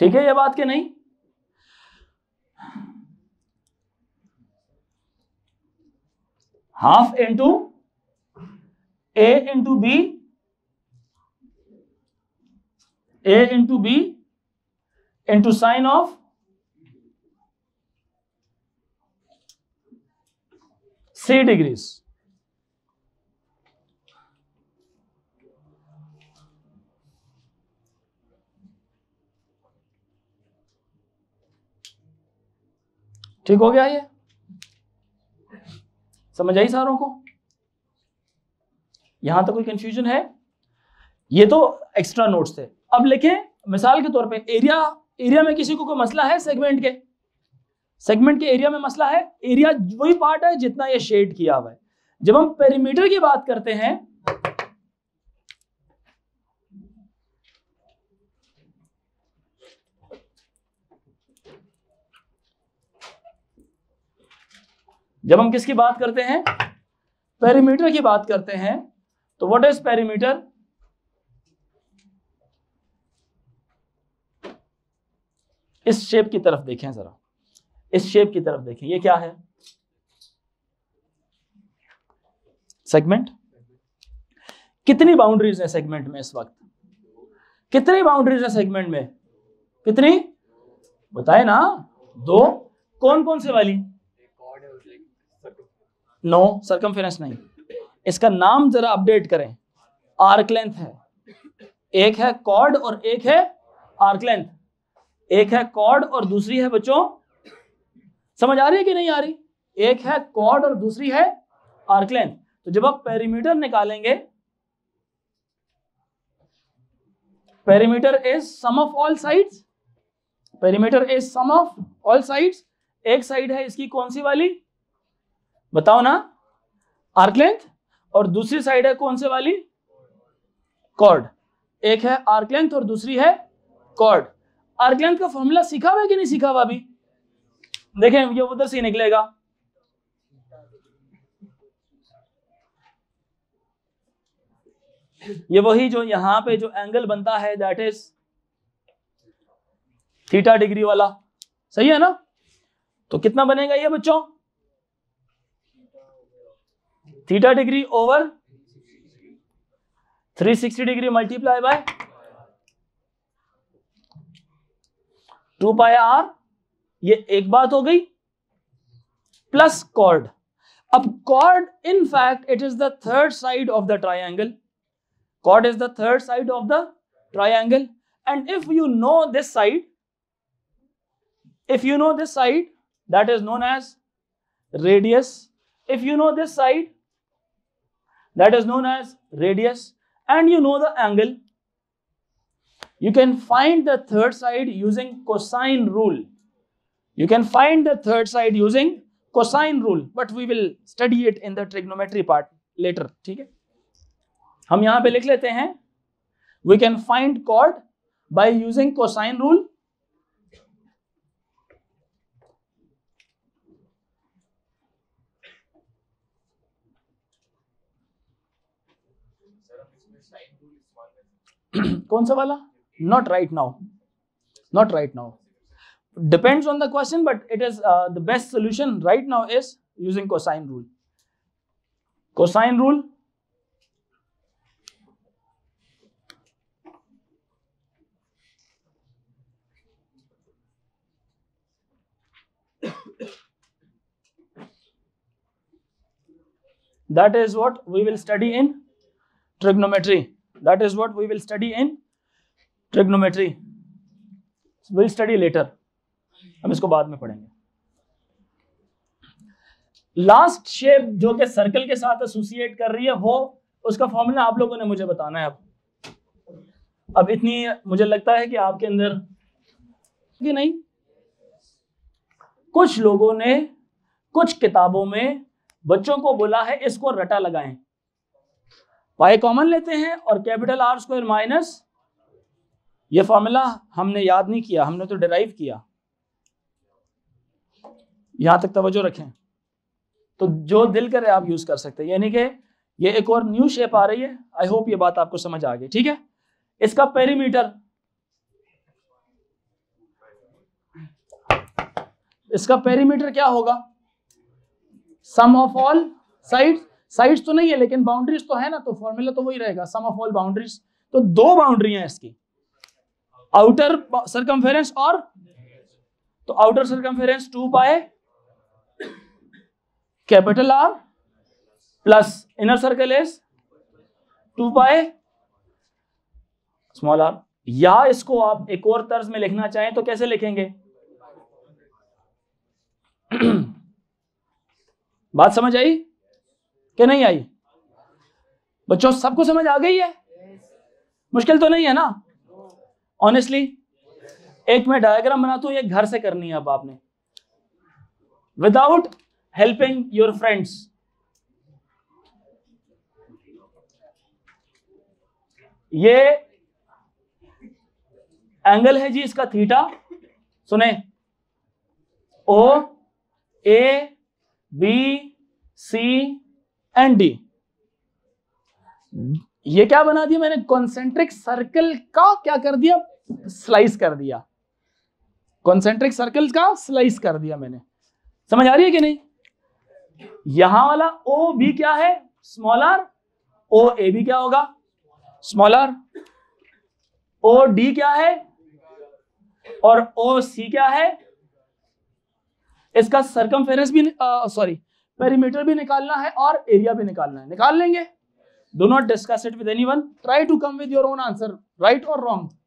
ठीक है ये बात के नहीं half into a into b a into b into sine of three degrees ठीक हो गया ये समझ आई सारों को यहां तक तो कोई कंफ्यूजन है ये तो एक्स्ट्रा नोट्स थे अब लिखें मिसाल के तौर पे एरिया एरिया में किसी को कोई मसला है सेगमेंट के सेगमेंट के एरिया में मसला है एरिया वही पार्ट है जितना ये शेड किया हुआ है जब हम पेरीमीटर की बात करते हैं जब हम किसकी बात करते हैं पेरीमीटर की बात करते हैं तो व्हाट इज पेरीमीटर इस शेप की तरफ देखें ज़रा इस शेप की तरफ देखें ये क्या है सेगमेंट कितनी बाउंड्रीज है सेगमेंट में इस वक्त कितनी बाउंड्रीज है सेगमेंट में कितनी बताए ना दो कौन कौन से वाली नो सरकम नहीं इसका नाम जरा अपडेट करें आर्क लेंथ है एक है कॉर्ड और एक है आर्क लेंथ एक हम्म। है कॉर्ड और दूसरी है बच्चों समझ आ रही है कि नहीं आ रही एक है कॉर्ड और दूसरी है आर्क लेंथ तो जब आप पेरीमीटर निकालेंगे perimeter is sum of all sides perimeter is sum of all sides एक साइड है इसकी कौन सी वाली बताओ ना आर्क लेंथ और दूसरी साइड है कौन से वाली कॉर्ड एक है आर्क लेंथ और दूसरी है कॉर्ड आर्गलैंड का फॉर्मूला सीखा हुआ कि नहीं सीखा हुआ अभी देखें ये उधर से निकलेगा ये वही जो यहां पे जो एंगल बनता है दैट इज थीटा डिग्री वाला सही है ना तो कितना बनेगा ये बच्चों theta degree over 360 degree multiply by two by r ये एक बात हो गई प्लस कॉर्ड अब chord in fact it is the third side of the triangle chord is the third side of the triangle and if you know this side if you know this side that is known as radius if you know this side that is known as radius and you know the angle You can find the third side using cosine rule. You can find the third side using cosine rule, but we will study it in the trigonometry part later. ठीक है हम यहां पे लिख लेते हैं we can find कॉड by using cosine rule कौन सा वाला not right now not right now depends on the question but it is uh, the best solution right now is using cosine rule cosine rule that is what we will study in trigonometry that is what we will study in trigonometry will study later हम इसको बाद में पढ़ेंगे last shape जो कि circle के साथ associate कर रही है वो उसका फॉर्मूला आप लोगों ने मुझे बताना है अब अब इतनी मुझे लगता है कि आपके अंदर कि नहीं कुछ लोगों ने कुछ किताबों में बच्चों को बोला है इसको रटा लगाएं पाए कॉमन लेते हैं और कैपिटल आर स्क्वायर माइनस ये फॉर्मूला हमने याद नहीं किया हमने तो डिराइव किया यहां तक तवज्जो रखें तो जो दिल करे आप यूज कर सकते हैं यानी कि ये एक और न्यू शेप आ रही है आई होप ये बात आपको समझ आ गई ठीक है इसका पेरीमीटर इसका पेरीमीटर क्या होगा sum of all sides sides तो नहीं है लेकिन बाउंड्रीज तो है ना तो फॉर्मूला तो वही रहेगा सम ऑफ ऑल बाउंड्रीज तो दो बाउंड्री हैं इसकी आउटर सरकमफेरेंस और तो outer circumference two pi capital r plus inner circle is two pi small r या इसको आप एक और तर्ज में लिखना चाहें तो कैसे लिखेंगे बात समझ आई कि नहीं आई बच्चों सबको समझ आ गई है मुश्किल तो नहीं है ना ऑनेस्टली एक मैं डायग्राम बनाता हूं ये घर से करनी है अब आपने विदाउट हेल्पिंग योर फ्रेंड्स ये एंगल है जी इसका थीटा सुने O A B C and D ये क्या बना दिया मैंने कॉन्सेंट्रिक सर्कल का क्या कर दिया स्लाइस कर दिया कॉन्सेंट्रिक सर्कल्स का स्लाइस कर दिया मैंने समझ आ रही है कि नहीं यहां वाला ओ भी क्या है स्मॉलर ओ ए भी क्या होगा स्मॉलर ओ डी क्या है और ओ सी क्या है इसका सर्कम भी सॉरी पेरीमीटर भी निकालना है और एरिया भी निकालना है निकाल लेंगे do not discuss it with anyone try to come with your own answer right और रॉन्ग